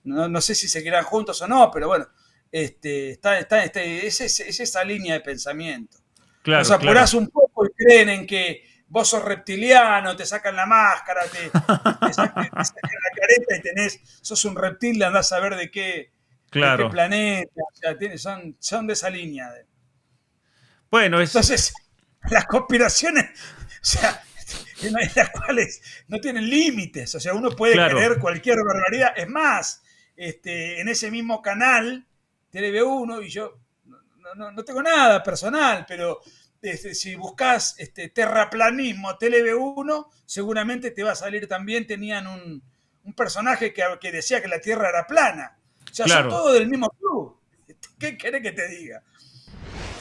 no, no sé si se seguirán juntos o no, pero bueno, este, está, este, es, esa línea de pensamiento. Claro, Los apurás un poco y creen en que vos sos reptiliano, te sacan la máscara, te, sacan, la careta y tenés, sos un reptil, andás a ver de qué, planeta. O sea, son, son de esa línea. Bueno, Entonces, *laughs* las conspiraciones, o sea, en las cuales no tienen límites. O sea, uno puede creer cualquier barbaridad. Es más, este, en ese mismo canal TLB1 y yo no, tengo nada personal, pero este, si buscas este, terraplanismo TLB1, seguramente te va a salir también, tenían un, personaje que, decía que la Tierra era plana. O sea, son todos del mismo club. *laughs* ¿Qué querés que te diga?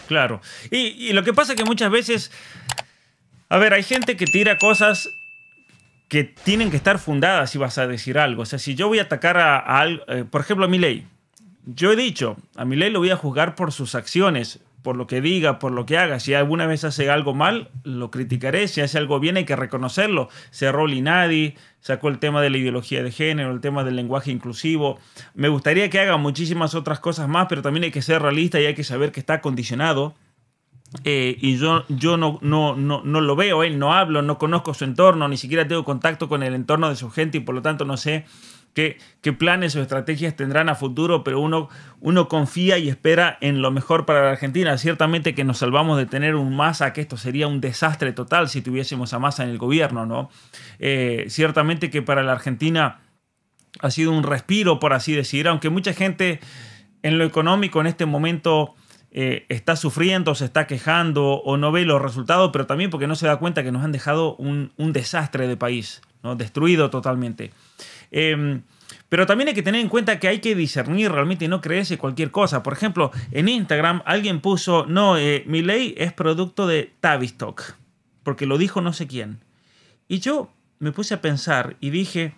Claro. Y, lo que pasa es que muchas veces, a ver, hay gente que tira cosas que tienen que estar fundadas si vas a decir algo. O sea, si yo voy a atacar a, a, eh, por ejemplo, a mi ley, yo he dicho, a mi ley lo voy a juzgar por sus acciones, por lo que diga, por lo que haga. Si alguna vez hace algo mal, lo criticaré. Si hace algo bien, hay que reconocerlo. Cerró Linadi, sacó el tema de la ideología de género, el tema del lenguaje inclusivo. Me gustaría que haga muchísimas otras cosas más, pero también hay que ser realista y hay que saber que está condicionado. Eh, y yo, yo no, no, no, lo veo, él eh, no hablo, no conozco su entorno, ni siquiera tengo contacto con el entorno de su gente y por lo tanto no sé qué, planes o estrategias tendrán a futuro, pero uno, confía y espera en lo mejor para la Argentina. Ciertamente que nos salvamos de tener un Massa, que esto sería un desastre total si tuviésemos a Massa en el gobierno, ¿no? Eh, ciertamente que para la Argentina ha sido un respiro, por así decir, aunque mucha gente en lo económico en este momento... Eh, está sufriendo, se está quejando o no ve los resultados, pero también porque no se da cuenta que nos han dejado un, un desastre de país, ¿no? destruido totalmente. Em, pero también hay que tener en cuenta que hay que discernir realmente y no creerse cualquier cosa. Por ejemplo, en Instagram alguien puso, no, eh, mi ley es producto de Tavistock, porque lo dijo no sé quién. Y yo me puse a pensar y dije,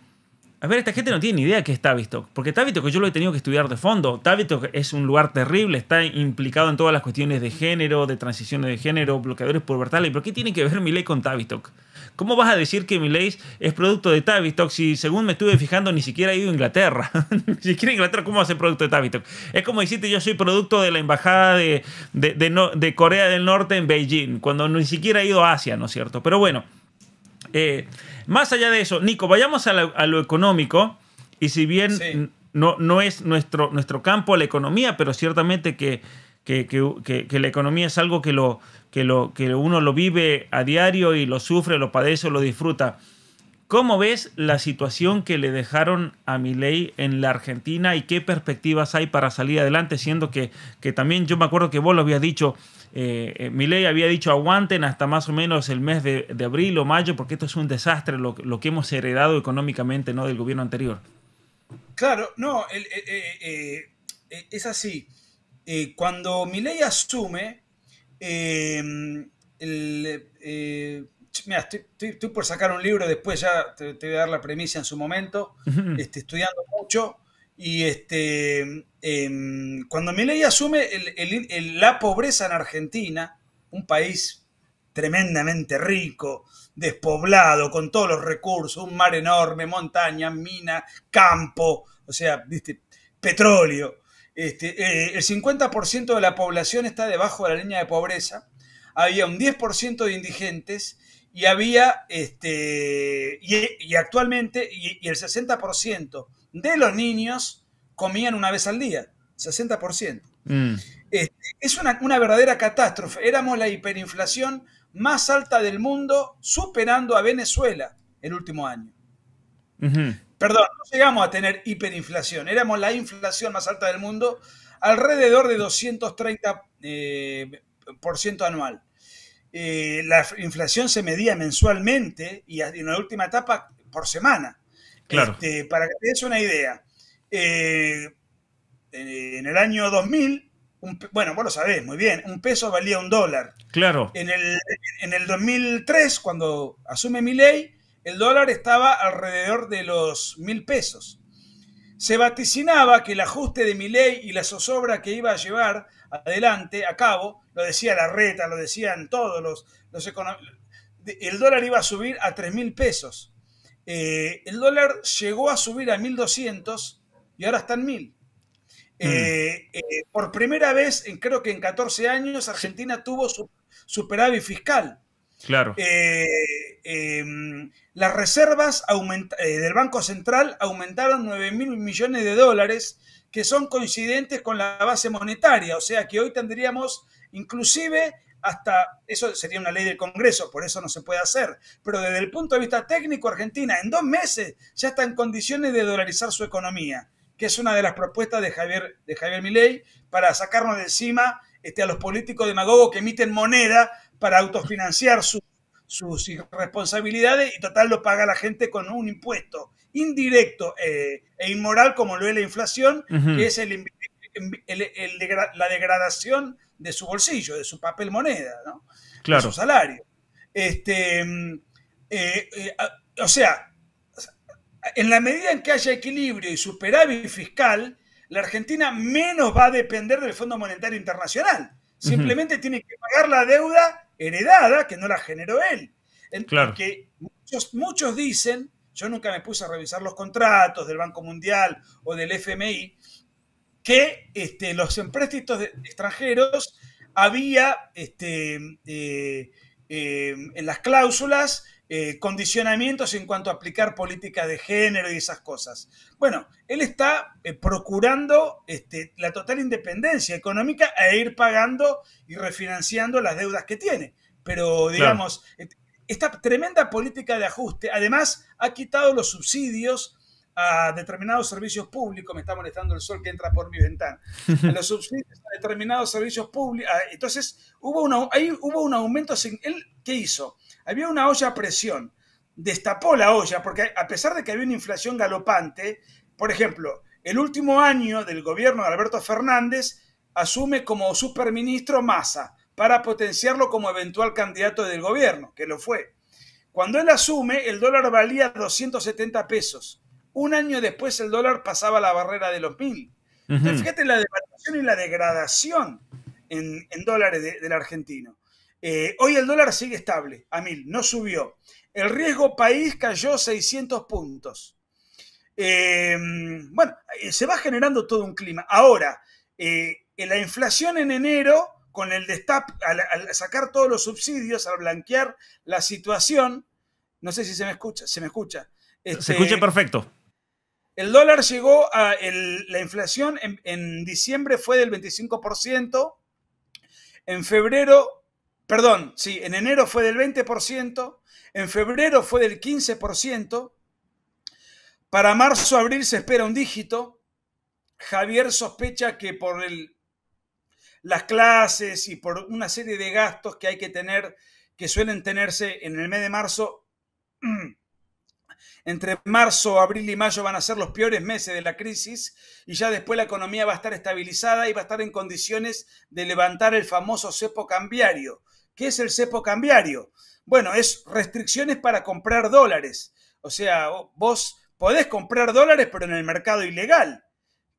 a ver, esta gente no tiene ni idea qué es Tavistock, porque Tavistock yo lo he tenido que estudiar de fondo. Tavistock es un lugar terrible, está implicado en todas las cuestiones de género, de transiciones de género, bloqueadores pubertales, pero ¿qué tiene que ver mi ley con Tavistock? ¿Cómo vas a decir que mi ley es producto de Tavistock si, según me estuve fijando, ni siquiera ha ido a Inglaterra? *laughs* ni siquiera Inglaterra, ¿cómo va a ser producto de Tavistock? Es como decirte, yo soy producto de la embajada de, de, Corea del Norte en Beijing, cuando ni siquiera he ido a Asia, ¿no es cierto? Pero bueno, eh, más allá de eso, Nico, vayamos a, lo económico, y si bien no, no es nuestro, nuestro campo la economía, pero ciertamente que, la economía es algo que lo, que, lo, que uno lo vive a diario y lo sufre, lo padece, o lo disfruta. ¿Cómo ves la situación que le dejaron a Milei en la Argentina y qué perspectivas hay para salir adelante? Siendo que, también yo me acuerdo que vos lo habías dicho, eh, eh, Milei había dicho aguanten hasta más o menos el mes de, abril o mayo porque esto es un desastre lo, que hemos heredado económicamente ¿no? del gobierno anterior. Claro, no, eh, eh, es así. cuando Milei asume, Em, eh, estoy, por sacar un libro, después ya te, voy a dar la premisa en su momento, estoy estudiando mucho. Y este, eh, cuando asume la pobreza en Argentina, un país tremendamente rico, despoblado, con todos los recursos, un mar enorme, montaña, mina, campo, o sea, ¿viste? petróleo. Este, eh, el 50% de la población está debajo de la línea de pobreza, había un 10% de indigentes y había, este, y, actualmente, y, el 60% de los niños comían una vez al día, 60%. Mm. Este, es una, verdadera catástrofe. Éramos la hiperinflación más alta del mundo, superando a Venezuela el último año. Ajá. Perdón, no llegamos a tener hiperinflación, éramos la inflación más alta del mundo, alrededor de 230% eh, por ciento anual. Eh, la inflación se medía mensualmente y en la última etapa por semana. Claro. Este, para que te des una idea, eh, en el año 2000, bueno, vos lo sabés muy bien, un peso valía un dólar. Claro. En el, en el 2003, cuando asume mi ley, el dólar estaba alrededor de los mil pesos. Se vaticinaba que el ajuste de mi ley y la zozobra que iba a llevar adelante, a cabo, lo decía la reta, lo decían todos los, economistas, el dólar iba a subir a tres mil pesos. Eh, el dólar llegó a subir a 1.200 y ahora está en 1.000. Mm. Eh, eh, por primera vez, en, creo que en 14 años, Argentina tuvo su, superávit fiscal. Claro. Eh, em, las reservas eh, del Banco Central aumentaron 9 mil millones de dólares, que son coincidentes con la base monetaria, o sea que hoy tendríamos inclusive hasta, eso sería una ley del Congreso, por eso no se puede hacer, pero desde el punto de vista técnico, Argentina en dos meses ya está en condiciones de dolarizar su economía, que es una de las propuestas de Javier, de Javier Milei para sacarnos de encima este, a los políticos demagogos que emiten moneda para autofinanciar sus, responsabilidades irresponsabilidades y total lo paga la gente con un impuesto indirecto eh, e inmoral como lo es la inflación, que es la degradación de su bolsillo, de su papel moneda, ¿no? Claro. De su salario. Este, eh, eh, o sea, en la medida en que haya equilibrio y superávit fiscal, la Argentina menos va a depender del Fondo Monetario Internacional. Simplemente tiene que pagar la deuda heredada que no la generó él. porque muchos, dicen, yo nunca me puse a revisar los contratos del Banco Mundial o del FMI, que este, los empréstitos extranjeros había este, eh, eh, en las cláusulas eh, condicionamientos en cuanto a aplicar política de género y esas cosas. Bueno, él está eh, procurando este, la total independencia económica e ir pagando y refinanciando las deudas que tiene. Pero, digamos, esta tremenda política de ajuste, además, ha quitado los subsidios a determinados servicios públicos, me está molestando el sol que entra por mi ventana, *laughs* los subsidios a determinados servicios públicos. Ah, entonces, hubo, ahí hubo un aumento, sin, ¿él qué hizo? Había una olla a presión. Destapó la olla, porque a pesar de que había una inflación galopante, por ejemplo, el último año del gobierno de Alberto Fernández asume como superministro Massa para potenciarlo como eventual candidato del gobierno, que lo fue. Cuando él asume, el dólar valía 270 pesos. Un año después el dólar pasaba la barrera de los mil. Entonces, fíjate la devaluación y la degradación en, dólares del argentino. Eh, hoy el dólar sigue estable a mil, no subió. El riesgo país cayó 600 puntos. Em, bueno, eh, se va generando todo un clima. Ahora, eh, la inflación en enero, con el destap, al, sacar todos los subsidios, al blanquear la situación, no sé si se me escucha, se me escucha. se este, escucha perfecto. El dólar llegó a la inflación en, en diciembre fue del 25%, en febrero perdón, sí, en enero fue del 20%, en febrero fue del 15%, para marzo-abril se espera un dígito, Javier sospecha que por las clases y por una serie de gastos que hay que tener, que suelen tenerse en el mes de marzo, *clears throat* entre marzo, abril y mayo van a ser los peores meses de la crisis y ya después la economía va a estar estabilizada y va a estar en condiciones de levantar el famoso cepo cambiario, ¿Qué es el cepo cambiario? Bueno, es restricciones para comprar dólares. O sea, vos podés comprar dólares, pero en el mercado ilegal.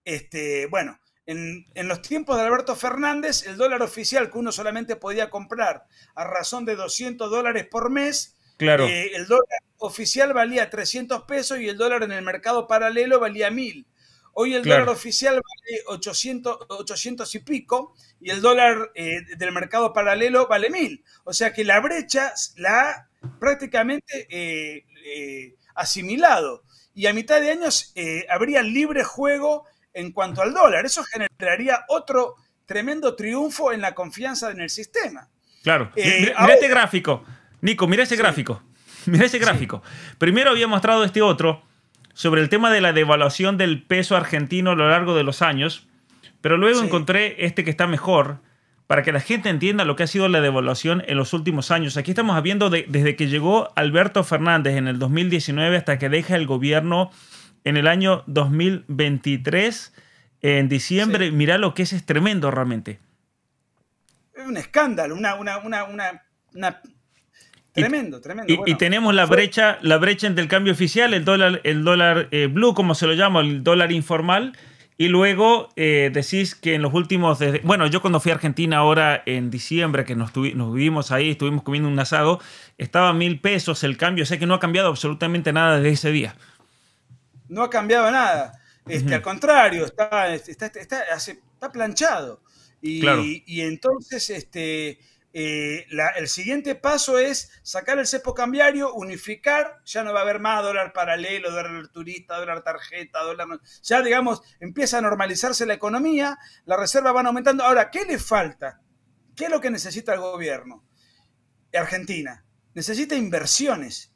Este, bueno, en, los tiempos de Alberto Fernández, el dólar oficial que uno solamente podía comprar a razón de 200 dólares por mes, claro. Eh, el dólar oficial valía 300 pesos y el dólar en el mercado paralelo valía 1000. Hoy el dólar oficial vale 800, 800 y pico y el dólar eh, del mercado paralelo vale 1000. O sea que la brecha la ha prácticamente eh, eh, asimilado. Y a mitad de años habría libre juego en cuanto al dólar. Eso generaría otro tremendo triunfo en la confianza en el sistema. Claro. mira, este gráfico. Nico, mira ese gráfico. Mira ese gráfico. Primero había mostrado este otro sobre el tema de la devaluación del peso argentino a lo largo de los años, pero luego encontré este que está mejor para que la gente entienda lo que ha sido la devaluación en los últimos años. Aquí estamos viendo desde que llegó Alberto Fernández en el 2019 hasta que deja el gobierno en el año 2023, en diciembre. Mirá lo que es, es tremendo realmente. Es un escándalo, una, una, una, una Tremendo, tremendo. Y, tenemos la brecha, la brecha entre el cambio oficial, el dólar, el dólar eh, blue, como se lo llama, el dólar informal. Y luego eh, decís que en los últimos. Eh, bueno, yo cuando fui a Argentina ahora en diciembre, que nos, vivimos ahí, estuvimos comiendo un asado, estaba a mil pesos el cambio. O sea que no ha cambiado absolutamente nada desde ese día. No ha cambiado nada. Este, Al contrario, está, este, este, está, planchado. Y, y entonces, este eh, el siguiente paso es sacar el cepo cambiario, unificar, ya no va a haber más dólar paralelo, dólar turista, dólar tarjeta, dólar... Ya, digamos, empieza a normalizarse la economía, las reservas van aumentando. Ahora, ¿qué le falta? ¿Qué es lo que necesita el gobierno? Argentina. Necesita inversiones,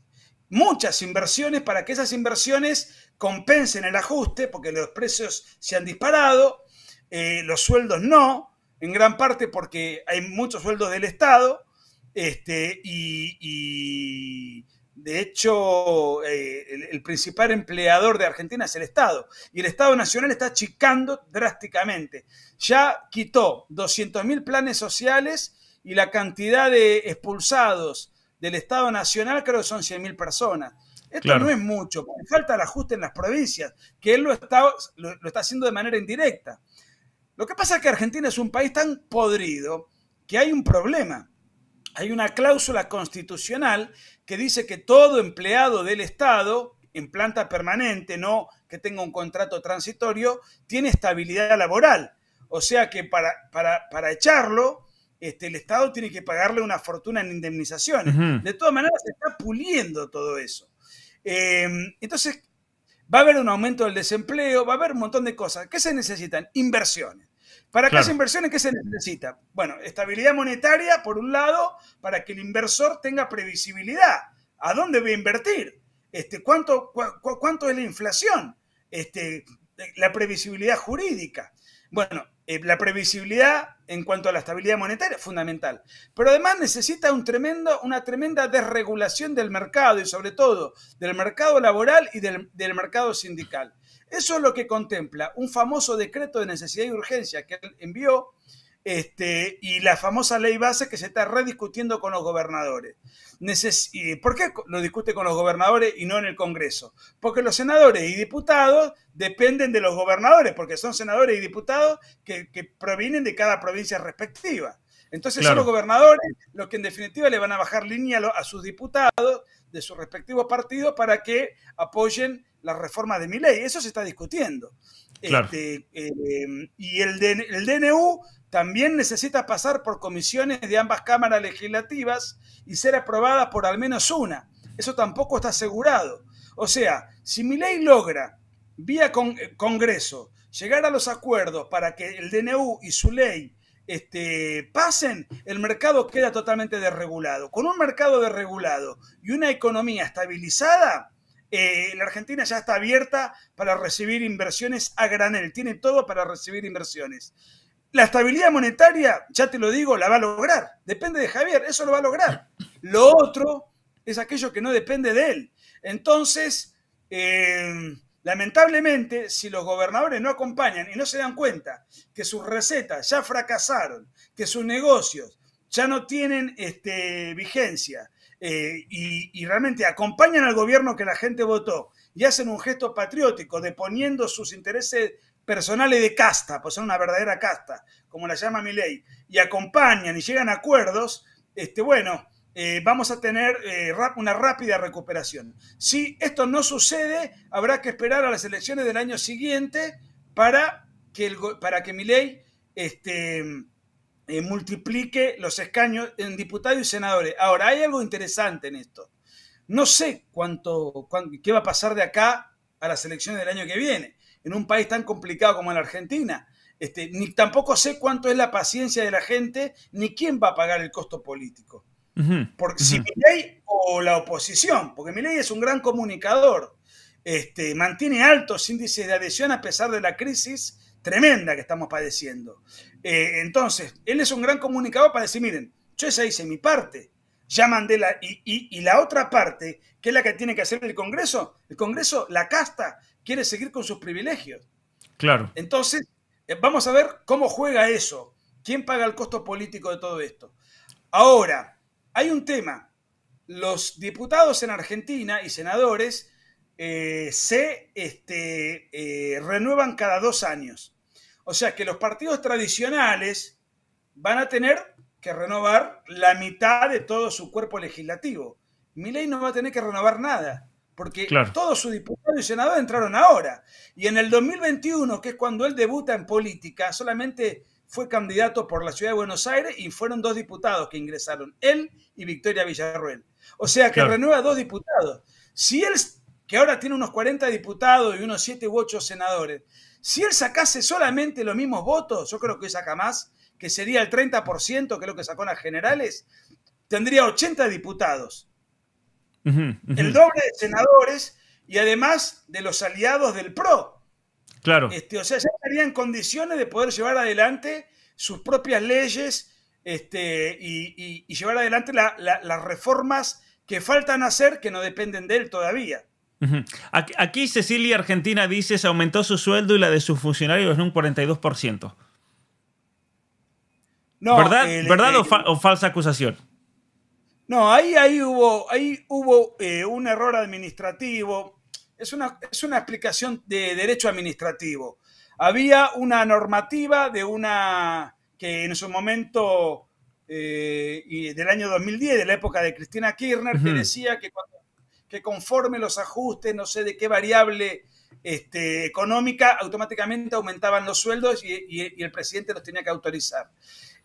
muchas inversiones para que esas inversiones compensen el ajuste, porque los precios se han disparado, eh, los sueldos no, en gran parte porque hay muchos sueldos del Estado, este, y, de hecho eh, el, principal empleador de Argentina es el Estado, y el Estado Nacional está achicando drásticamente. Ya quitó 200.000 planes sociales y la cantidad de expulsados del Estado Nacional creo que son 100.000 personas. Esto no es mucho, falta el ajuste en las provincias, que él lo está, lo está haciendo de manera indirecta. Lo que pasa es que Argentina es un país tan podrido que hay un problema. Hay una cláusula constitucional que dice que todo empleado del Estado, en planta permanente, no que tenga un contrato transitorio, tiene estabilidad laboral. O sea que para, para, echarlo, este, el Estado tiene que pagarle una fortuna en indemnizaciones. De todas maneras, se está puliendo todo eso. Eh, entonces, va a haber un aumento del desempleo, va a haber un montón de cosas. ¿Qué se necesitan? Inversiones. Para qué que esas inversiones, ¿qué se necesita? Bueno, estabilidad monetaria, por un lado, para que el inversor tenga previsibilidad. ¿A dónde voy a invertir? Este, ¿cuánto, cuánto es la inflación? Este, la previsibilidad jurídica. Bueno, eh, la previsibilidad en cuanto a la estabilidad monetaria es fundamental, pero además necesita un tremendo, una tremenda desregulación del mercado y sobre todo del mercado laboral y del, del mercado sindical. Eso es lo que contempla un famoso decreto de necesidad y urgencia que envió este, y la famosa ley base que se está rediscutiendo con los gobernadores. ¿Por qué lo discute con los gobernadores y no en el Congreso? Porque los senadores y diputados dependen de los gobernadores, porque son senadores y diputados que, provienen de cada provincia respectiva. Entonces son los gobernadores los que en definitiva le van a bajar línea a sus diputados de sus respectivos partidos para que apoyen la reforma de mi ley. Eso se está discutiendo. Este, eh, y el, DNU también necesita pasar por comisiones de ambas cámaras legislativas y ser aprobada por al menos una. Eso tampoco está asegurado. O sea, si mi ley logra, vía eh, Congreso, llegar a los acuerdos para que el DNU y su ley este, pasen, el mercado queda totalmente desregulado. Con un mercado desregulado y una economía estabilizada, eh, la Argentina ya está abierta para recibir inversiones a granel, tiene todo para recibir inversiones. La estabilidad monetaria, ya te lo digo, la va a lograr. Depende de Javier, eso lo va a lograr. Lo otro es aquello que no depende de él. Entonces, eh, lamentablemente, si los gobernadores no acompañan y no se dan cuenta que sus recetas ya fracasaron, que sus negocios ya no tienen este, vigencia, eh, y, realmente acompañan al gobierno que la gente votó y hacen un gesto patriótico deponiendo sus intereses personales de casta, pues son una verdadera casta, como la llama mi ley, y acompañan y llegan a acuerdos, este, bueno, eh, vamos a tener eh, una rápida recuperación. Si esto no sucede, habrá que esperar a las elecciones del año siguiente para que, mi para que este, eh, multiplique los escaños en diputados y senadores. Ahora, hay algo interesante en esto. No sé cuánto, qué va a pasar de acá a las elecciones del año que viene, en un país tan complicado como la Argentina. Este, ni tampoco sé cuánto es la paciencia de la gente, ni quién va a pagar el costo político. porque si Milei o la oposición, porque ley es un gran comunicador, este, mantiene altos índices de adhesión a pesar de la crisis tremenda que estamos padeciendo. Eh, entonces, él es un gran comunicador para decir, miren, yo esa hice mi parte, ya mandé la... Y, la otra parte, que es la que tiene que hacer el Congreso, el Congreso, la casta, quiere seguir con sus privilegios. Claro. Entonces, eh, vamos a ver cómo juega eso, quién paga el costo político de todo esto. Ahora, hay un tema. Los diputados en Argentina y senadores eh, se este, eh, renuevan cada dos años. O sea que los partidos tradicionales van a tener que renovar la mitad de todo su cuerpo legislativo. Milei no va a tener que renovar nada, porque todos sus diputados y senadores entraron ahora. Y en el 2021, que es cuando él debuta en política, solamente fue candidato por la ciudad de Buenos Aires y fueron dos diputados que ingresaron, él y Victoria Villarruel. O sea que renueva dos diputados. Si él que ahora tiene unos 40 diputados y unos 7 u 8 senadores, si él sacase solamente los mismos votos, yo creo que saca más, que sería el 30%, que es lo que sacó en las generales, tendría 80 diputados. El doble de senadores y además de los aliados del PRO. Claro. Este, o sea, ya estaría en condiciones de poder llevar adelante sus propias leyes este, y, llevar adelante las reformas que faltan hacer que no dependen de él todavía. Aquí Cecilia Argentina dice se aumentó su sueldo y la de sus funcionarios en un 42%. ¿Verdad, ¿verdad eh, o, falsa acusación? No, ahí, ahí hubo, ahí hubo eh, un error administrativo. Es una, es una explicación de derecho administrativo. Había una normativa de una que en su momento eh, y del año 2010, de la época de Cristina Kirchner, que decía que cuando que conforme los ajustes, no sé de qué variable este, económica, automáticamente aumentaban los sueldos y, el presidente los tenía que autorizar.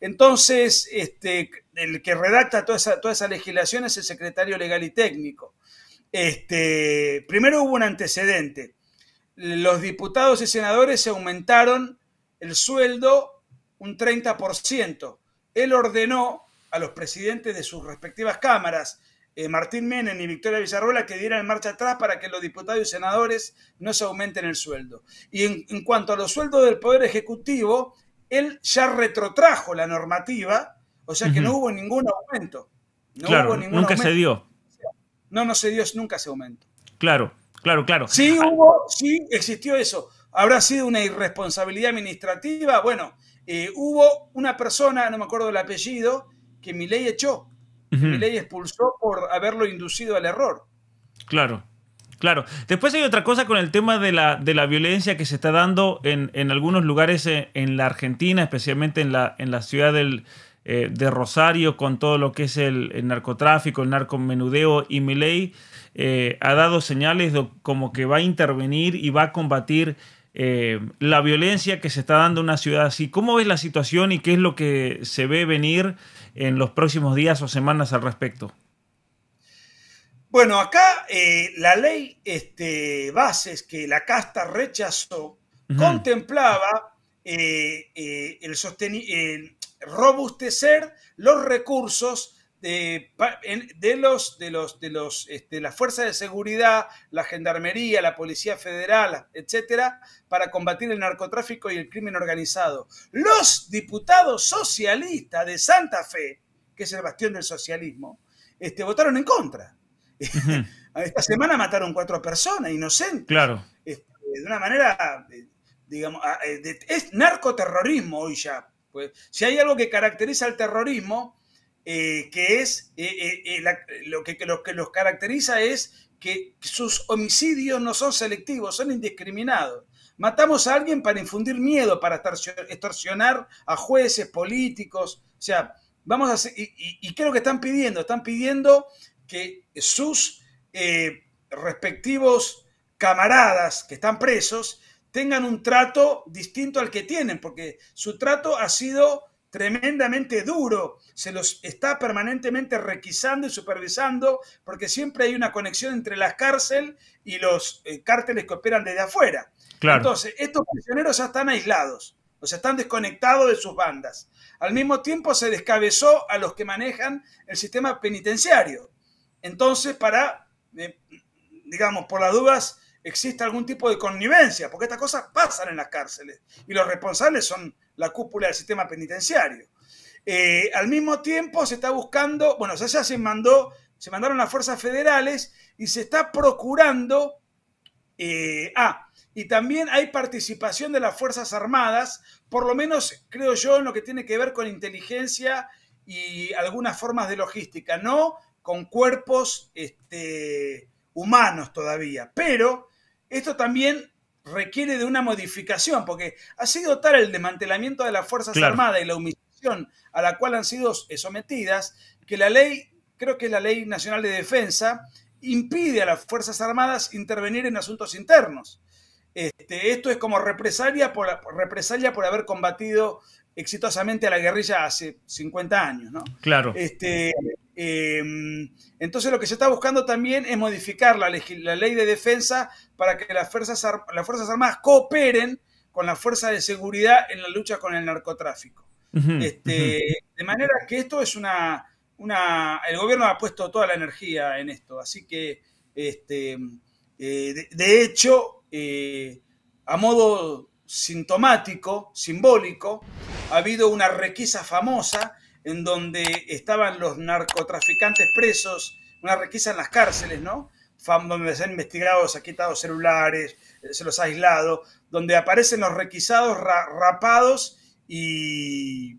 Entonces, este, el que redacta toda esa, toda esa legislación es el secretario legal y técnico. Este, primero hubo un antecedente. Los diputados y senadores se aumentaron el sueldo un 30%. Él ordenó a los presidentes de sus respectivas cámaras eh, Martín Menem y Victoria Villarrola que dieran marcha atrás para que los diputados y senadores no se aumenten el sueldo. Y en, cuanto a los sueldos del Poder Ejecutivo, él ya retrotrajo la normativa, o sea que no hubo ningún aumento. No ningún nunca se dio. No, no se dio nunca ese aumento. Claro, claro, claro. Sí hubo, sí existió eso. ¿Habrá sido una irresponsabilidad administrativa? Bueno, eh, hubo una persona, no me acuerdo el apellido, que mi ley echó expulsó por haberlo inducido al error. Claro. Claro. Después hay otra cosa con el tema de la, de la violencia que se está dando en, en algunos lugares eh, en, la Argentina, especialmente en la, en la ciudad del, eh, de Rosario, con todo lo que es el, narcotráfico, el narcomenudeo, y mi eh, ha dado señales de, como que va a intervenir y va a combatir la violencia que se está dando en una ciudad así. ¿Cómo ves la situación y qué es lo que se ve venir? en los próximos días o semanas al respecto? Bueno, acá eh, la ley este, bases que la casta rechazó contemplaba eh, eh, el, el robustecer los recursos de, los, de, los, de, los, este, las fuerzas de seguridad, la gendarmería, la policía federal, etcétera, para combatir el narcotráfico y el crimen organizado. Los diputados socialistas de Santa Fe, que es el bastión del socialismo, este, votaron en contra. *laughs* Esta semana mataron cuatro personas inocentes. Claro. Este, de una manera, eh, digamos, ah, eh, es narcoterrorismo hoy ya. Pues, si hay algo que caracteriza al terrorismo eh, que es eh, eh, lo, que, lo que los caracteriza es que sus homicidios no son selectivos, son indiscriminados. Matamos a alguien para infundir miedo, para extorsionar a jueces, políticos, o sea, vamos a y, ¿qué es creo que están pidiendo, están pidiendo que sus respectivos camaradas que están presos tengan un trato distinto al que tienen, porque su trato ha sido tremendamente duro, se los está permanentemente requisando y supervisando, porque siempre hay una conexión entre las cárceles y los eh, cárteles que operan desde afuera. Entonces, estos prisioneros ya están aislados, o sea, están desconectados de sus bandas. Al mismo tiempo se descabezó a los que manejan el sistema penitenciario. Entonces, para, eh, digamos, por las dudas, existe algún tipo de connivencia, porque estas cosas pasan en las cárceles y los responsables son la cúpula del sistema penitenciario. Eh, al mismo tiempo se está buscando, bueno, ya se mandó, se mandaron las fuerzas federales y se está procurando, eh, ah, y también hay participación de las Fuerzas Armadas, por lo menos creo yo en lo que tiene que ver con inteligencia y algunas formas de logística, no con cuerpos este, humanos todavía, pero esto también requiere de una modificación, porque ha sido tal el desmantelamiento de las Fuerzas Armadas y la humillación a la cual han sido sometidas, que la ley, creo que es la Ley Nacional de Defensa, impide a las Fuerzas Armadas intervenir en asuntos internos. Este, esto es como represalia por, represalia por haber combatido exitosamente a la guerrilla hace 50 años, ¿no? Claro. Este, Em, entonces lo que se está buscando también es modificar la, ley de defensa para que las fuerzas, Armadas cooperen con la fuerza de seguridad en la lucha con el narcotráfico. Este, de manera que esto es una, El gobierno ha puesto toda la energía en esto, así que, este, eh, de, hecho, eh, a modo sintomático, simbólico, ha habido una requisa famosa en donde estaban los narcotraficantes presos, una requisa en las cárceles, ¿no? donde se han investigado, se han quitado celulares, eh, se los ha aislado, donde aparecen los requisados rapados y,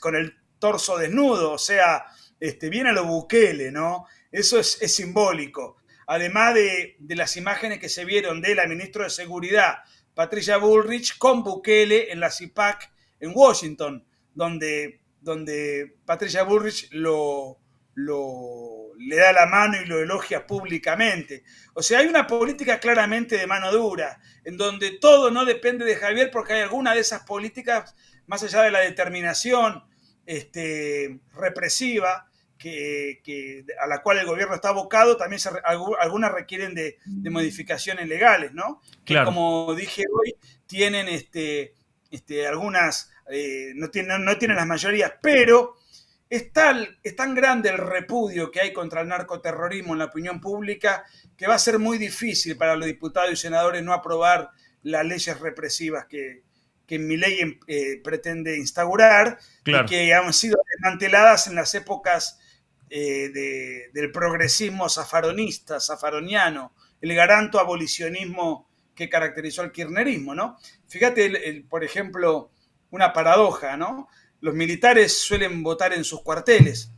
con el torso desnudo, o sea, este, viene a lo Bukele, ¿no? Eso es, simbólico. Además de, de, las imágenes que se vieron de la ministra de Seguridad, Patricia Bullrich, con Bukele en la CIPAC en Washington, donde donde Patricia Burrich lo, le da la mano y lo elogia públicamente. O sea, hay una política claramente de mano dura, en donde todo no depende de Javier porque hay alguna de esas políticas, más allá de la determinación este, represiva, que, a la cual el gobierno está abocado, también algunas requieren de, modificaciones legales, ¿no? Que, como dije hoy, tienen este, este, algunas eh, no, tienen, las mayorías, pero es, es tan grande el repudio que hay contra el narcoterrorismo en la opinión pública que va a ser muy difícil para los diputados y senadores no aprobar las leyes represivas que, que mi ley em, eh, pretende instaurar y que han sido desmanteladas en las épocas eh, del progresismo zafaronista, zafaroniano, el garanto abolicionismo que caracterizó al kirchnerismo, ¿no? Fíjate, el, por ejemplo, una paradoja, ¿no? Los militares suelen votar en sus cuarteles,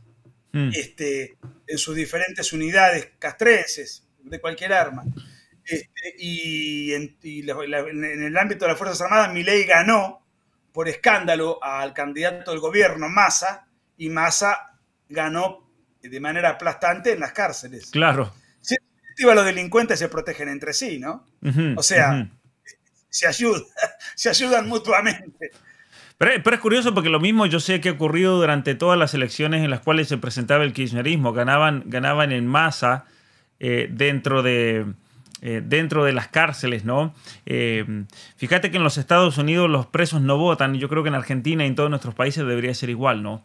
mm. este, en sus diferentes unidades castreses, de cualquier arma. Este, y, en, el ámbito de las Fuerzas Armadas, Milei ganó por escándalo al candidato del gobierno, Massa, y Massa ganó de manera aplastante en las cárceles. Claro. Si, los delincuentes se protegen entre sí, ¿no? o sea, se *laughs* se ayudan mutuamente. Pero, es curioso porque lo mismo yo sé que ha ocurrido durante todas las elecciones en las cuales se presentaba el kirchnerismo. Ganaban, ganaban en masa eh, dentro de, eh, dentro de las cárceles, ¿no? Eh, fíjate que en los Estados Unidos los presos no votan, yo creo que en Argentina y en todos nuestros países debería ser igual, ¿no?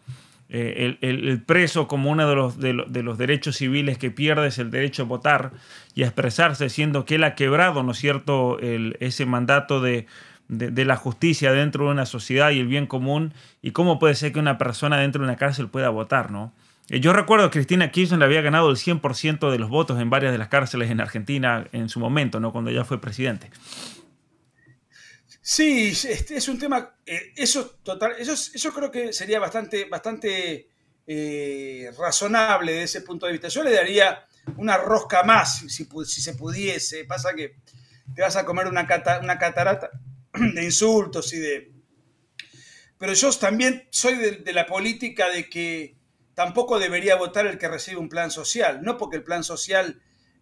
Eh, el, preso como uno de los, de, los derechos civiles que pierde es el derecho a votar y a expresarse, siendo que él ha quebrado, ¿no cierto?, ese mandato de, la justicia dentro de una sociedad y el bien común, y cómo puede ser que una persona dentro de una cárcel pueda votar, ¿no? Eh, yo recuerdo que Cristina Kirchner había ganado el 100% de los votos en varias de las cárceles en Argentina en su momento, ¿no? cuando ella fue presidente. Sí, este es un tema, eh, eso total, eso, eso, creo que sería bastante, bastante eh, razonable de ese punto de vista. Yo le daría una rosca más si, se pudiese. Pasa que te vas a comer una, una catarata *clears throat* de insultos y de... Pero yo también soy de la política de que tampoco debería votar el que recibe un plan social, no porque el plan social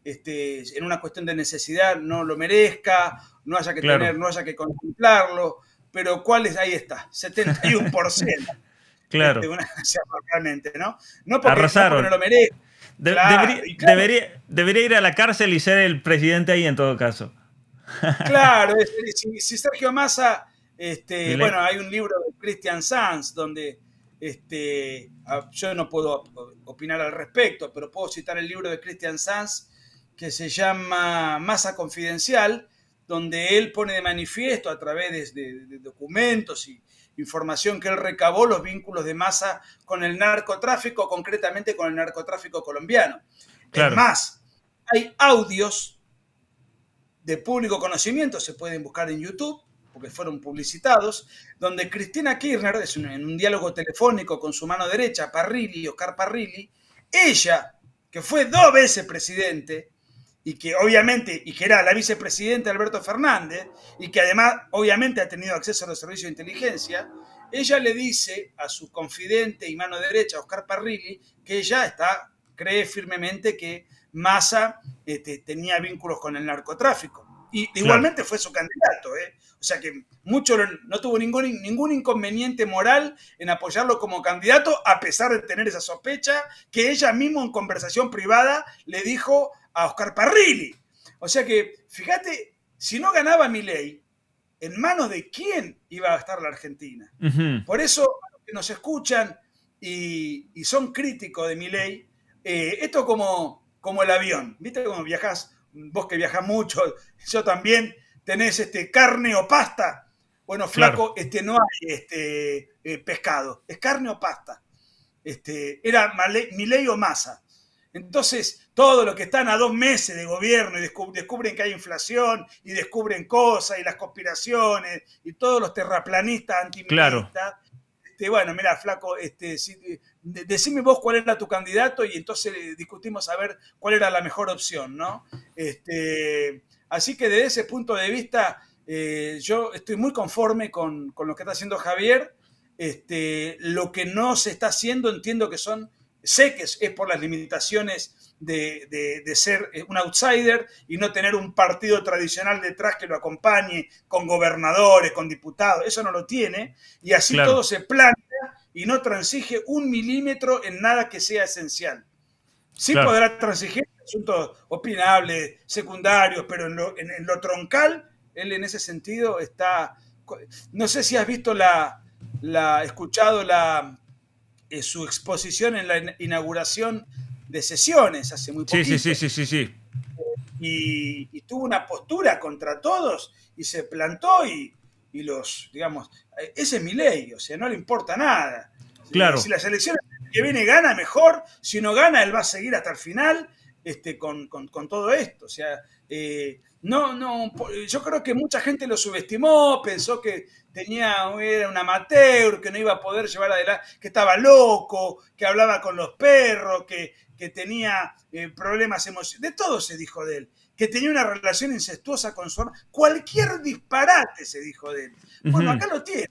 este, en una cuestión de necesidad no lo merezca, no haya que tener, no haya que contemplarlo, pero ¿cuál es? ahí está, 71%. *laughs* claro. Este, una, o realmente, ¿no? No porque, no, no lo merezca. debería, ir a la cárcel y ser el presidente ahí en todo caso. *laughs* Claro, si, Sergio Massa, este, bueno, hay un libro de Christian Sanz donde este, ah, yo no puedo opinar al respecto, pero puedo citar el libro de Christian Sanz que se llama Masa Confidencial, donde él pone de manifiesto a través de, documentos y información que él recabó los vínculos de Masa con el narcotráfico, concretamente con el narcotráfico colombiano. Además, hay audios de público conocimiento, se pueden buscar en YouTube, porque fueron publicitados, donde Cristina Kirchner, en un diálogo telefónico con su mano derecha, Parrilli, Oscar Parrilli, ella, que fue dos veces presidente, y que obviamente, y que era la vicepresidenta Alberto Fernández, y que además obviamente ha tenido acceso a los servicios de inteligencia, ella le dice a su confidente y mano derecha, Oscar Parrilli, que ella está, cree firmemente que Massa este, tenía vínculos con el narcotráfico. Y igualmente fue su candidato, ¿eh? O sea que mucho no tuvo ningún, ningún inconveniente moral en apoyarlo como candidato, a pesar de tener esa sospecha que ella misma en conversación privada le dijo a Oscar Parrilli. O sea que, fíjate, si no ganaba mi ley ¿en manos de quién iba a estar la Argentina? Por eso, los que nos escuchan y, son críticos de Milei, eh, esto como, como el avión, ¿viste? Como viajas, vos que viajas mucho, *laughs* yo también, tenés este, carne o pasta. Bueno, flaco, este, no hay este, eh, pescado, es carne o pasta. Este, era ley o masa. Entonces, todos los que están a dos meses de gobierno y descubren que hay inflación y descubren cosas y las conspiraciones y todos los terraplanistas antimilitaristas, claro. Este, bueno, mira, flaco, este, eh, decime vos cuál era tu candidato y entonces eh, discutimos a ver cuál era la mejor opción, ¿no? Este, así que desde ese punto de vista, eh, yo estoy muy conforme con, con, lo que está haciendo Javier. Este, lo que no se está haciendo entiendo que son Sé que es, por las limitaciones de, ser eh, un outsider y no tener un partido tradicional detrás que lo acompañe con gobernadores, con diputados, eso no lo tiene, y así todo se plantea y no transige un milímetro en nada que sea esencial. Sí podrá transigir asuntos opinables, secundarios, pero en lo, troncal, él en ese sentido está... No sé si has visto la escuchado la eh, su exposición en la inauguración de sesiones hace muy poco. Sí, sí, sí, sí, sí. Y, tuvo una postura contra todos y se plantó y, los, digamos, e-, ese es mi ley, o sea, no le importa nada. Claro. Si la selección que viene gana, mejor. Si no gana, él va a seguir hasta el final este, con, con, todo esto. O sea, eh, no, no, yo creo que mucha gente lo subestimó, pensó que era un amateur, que no iba a poder llevar adelante, que estaba loco, que hablaba con los perros, que, tenía eh, problemas emocionales, de todo se dijo de él, que tenía una relación incestuosa con su hermano, cualquier disparate se dijo de él. Bueno, acá lo tienen,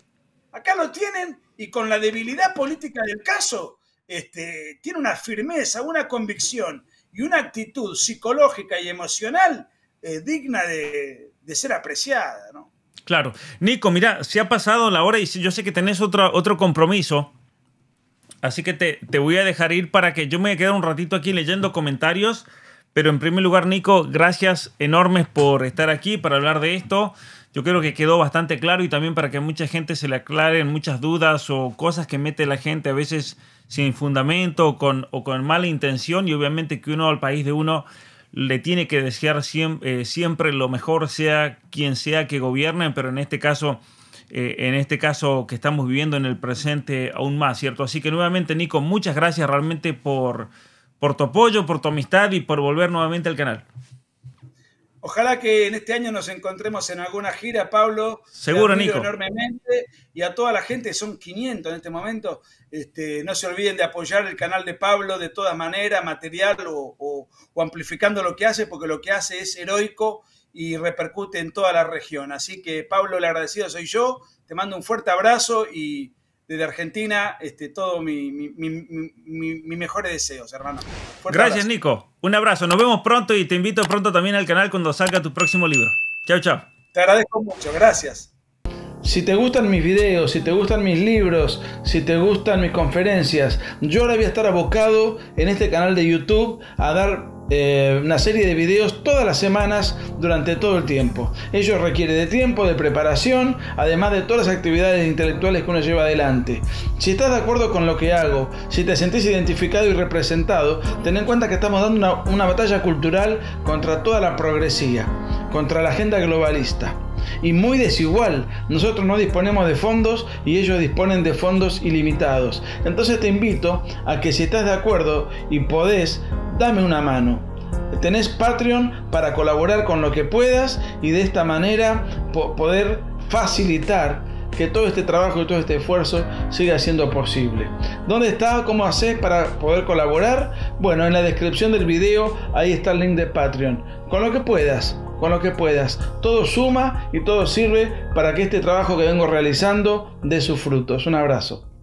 acá lo tienen y con la debilidad política del caso, este, tiene una firmeza, una convicción y una actitud psicológica y emocional eh, digna de, de ser apreciada, ¿no? Claro. Nico, mira, se ha pasado la hora y yo sé que tenés otro, otro compromiso. Así que te, voy a dejar ir para que yo me quede un ratito aquí leyendo comentarios. Pero en primer lugar, Nico, gracias enormes por estar aquí para hablar de esto. Yo creo que quedó bastante claro y también para que mucha gente se le aclaren muchas dudas o cosas que mete la gente a veces sin fundamento con, o con mala intención y obviamente que uno al país de uno le tiene que desear siempre, eh, siempre lo mejor, sea quien sea que gobierne, pero en este caso... Eh, en este caso que estamos viviendo en el presente aún más, ¿cierto? Así que nuevamente, Nico, muchas gracias realmente por, por tu apoyo, por tu amistad y por volver nuevamente al canal. Ojalá que en este año nos encontremos en alguna gira, Pablo. Seguro, Nico. Enormemente. Y a toda la gente, son 500 en este momento. Este, no se olviden de apoyar el canal de Pablo de todas maneras, material o, o, amplificando lo que hace, porque lo que hace es heroico y repercute en toda la región. Así que, Pablo, el agradecido soy yo. Te mando un fuerte abrazo y desde Argentina, este, todos mis mejores deseos, hermano. Gracias, Nico. Un abrazo. Nos vemos pronto y te invito pronto también al canal cuando salga tu próximo libro. Chao, chao. Te agradezco mucho. Gracias. Si te gustan mis videos, si te gustan mis libros, si te gustan mis conferencias, yo ahora voy a estar abocado en este canal de YouTube a dar eh, una serie de videos todas las semanas durante todo el tiempo. Ello requiere de tiempo, de preparación, además de todas las actividades intelectuales que uno lleva adelante. Si estás de acuerdo con lo que hago, si te sentís identificado y representado, ten en cuenta que estamos dando una, una batalla cultural contra toda la progresía, contra la agenda globalista y muy desigual. Nosotros no disponemos de fondos y ellos disponen de fondos ilimitados. Entonces te invito a que si estás de acuerdo y podés, dame una mano. Tenés Patreon para colaborar con lo que puedas y de esta manera poder facilitar que todo este trabajo y todo este esfuerzo siga siendo posible. ¿Dónde está? ¿Cómo haces para poder colaborar? Bueno, en la descripción del video ahí está el link de Patreon. Con lo que puedas, con lo que puedas. Todo suma y todo sirve para que este trabajo que vengo realizando dé sus frutos. Un abrazo.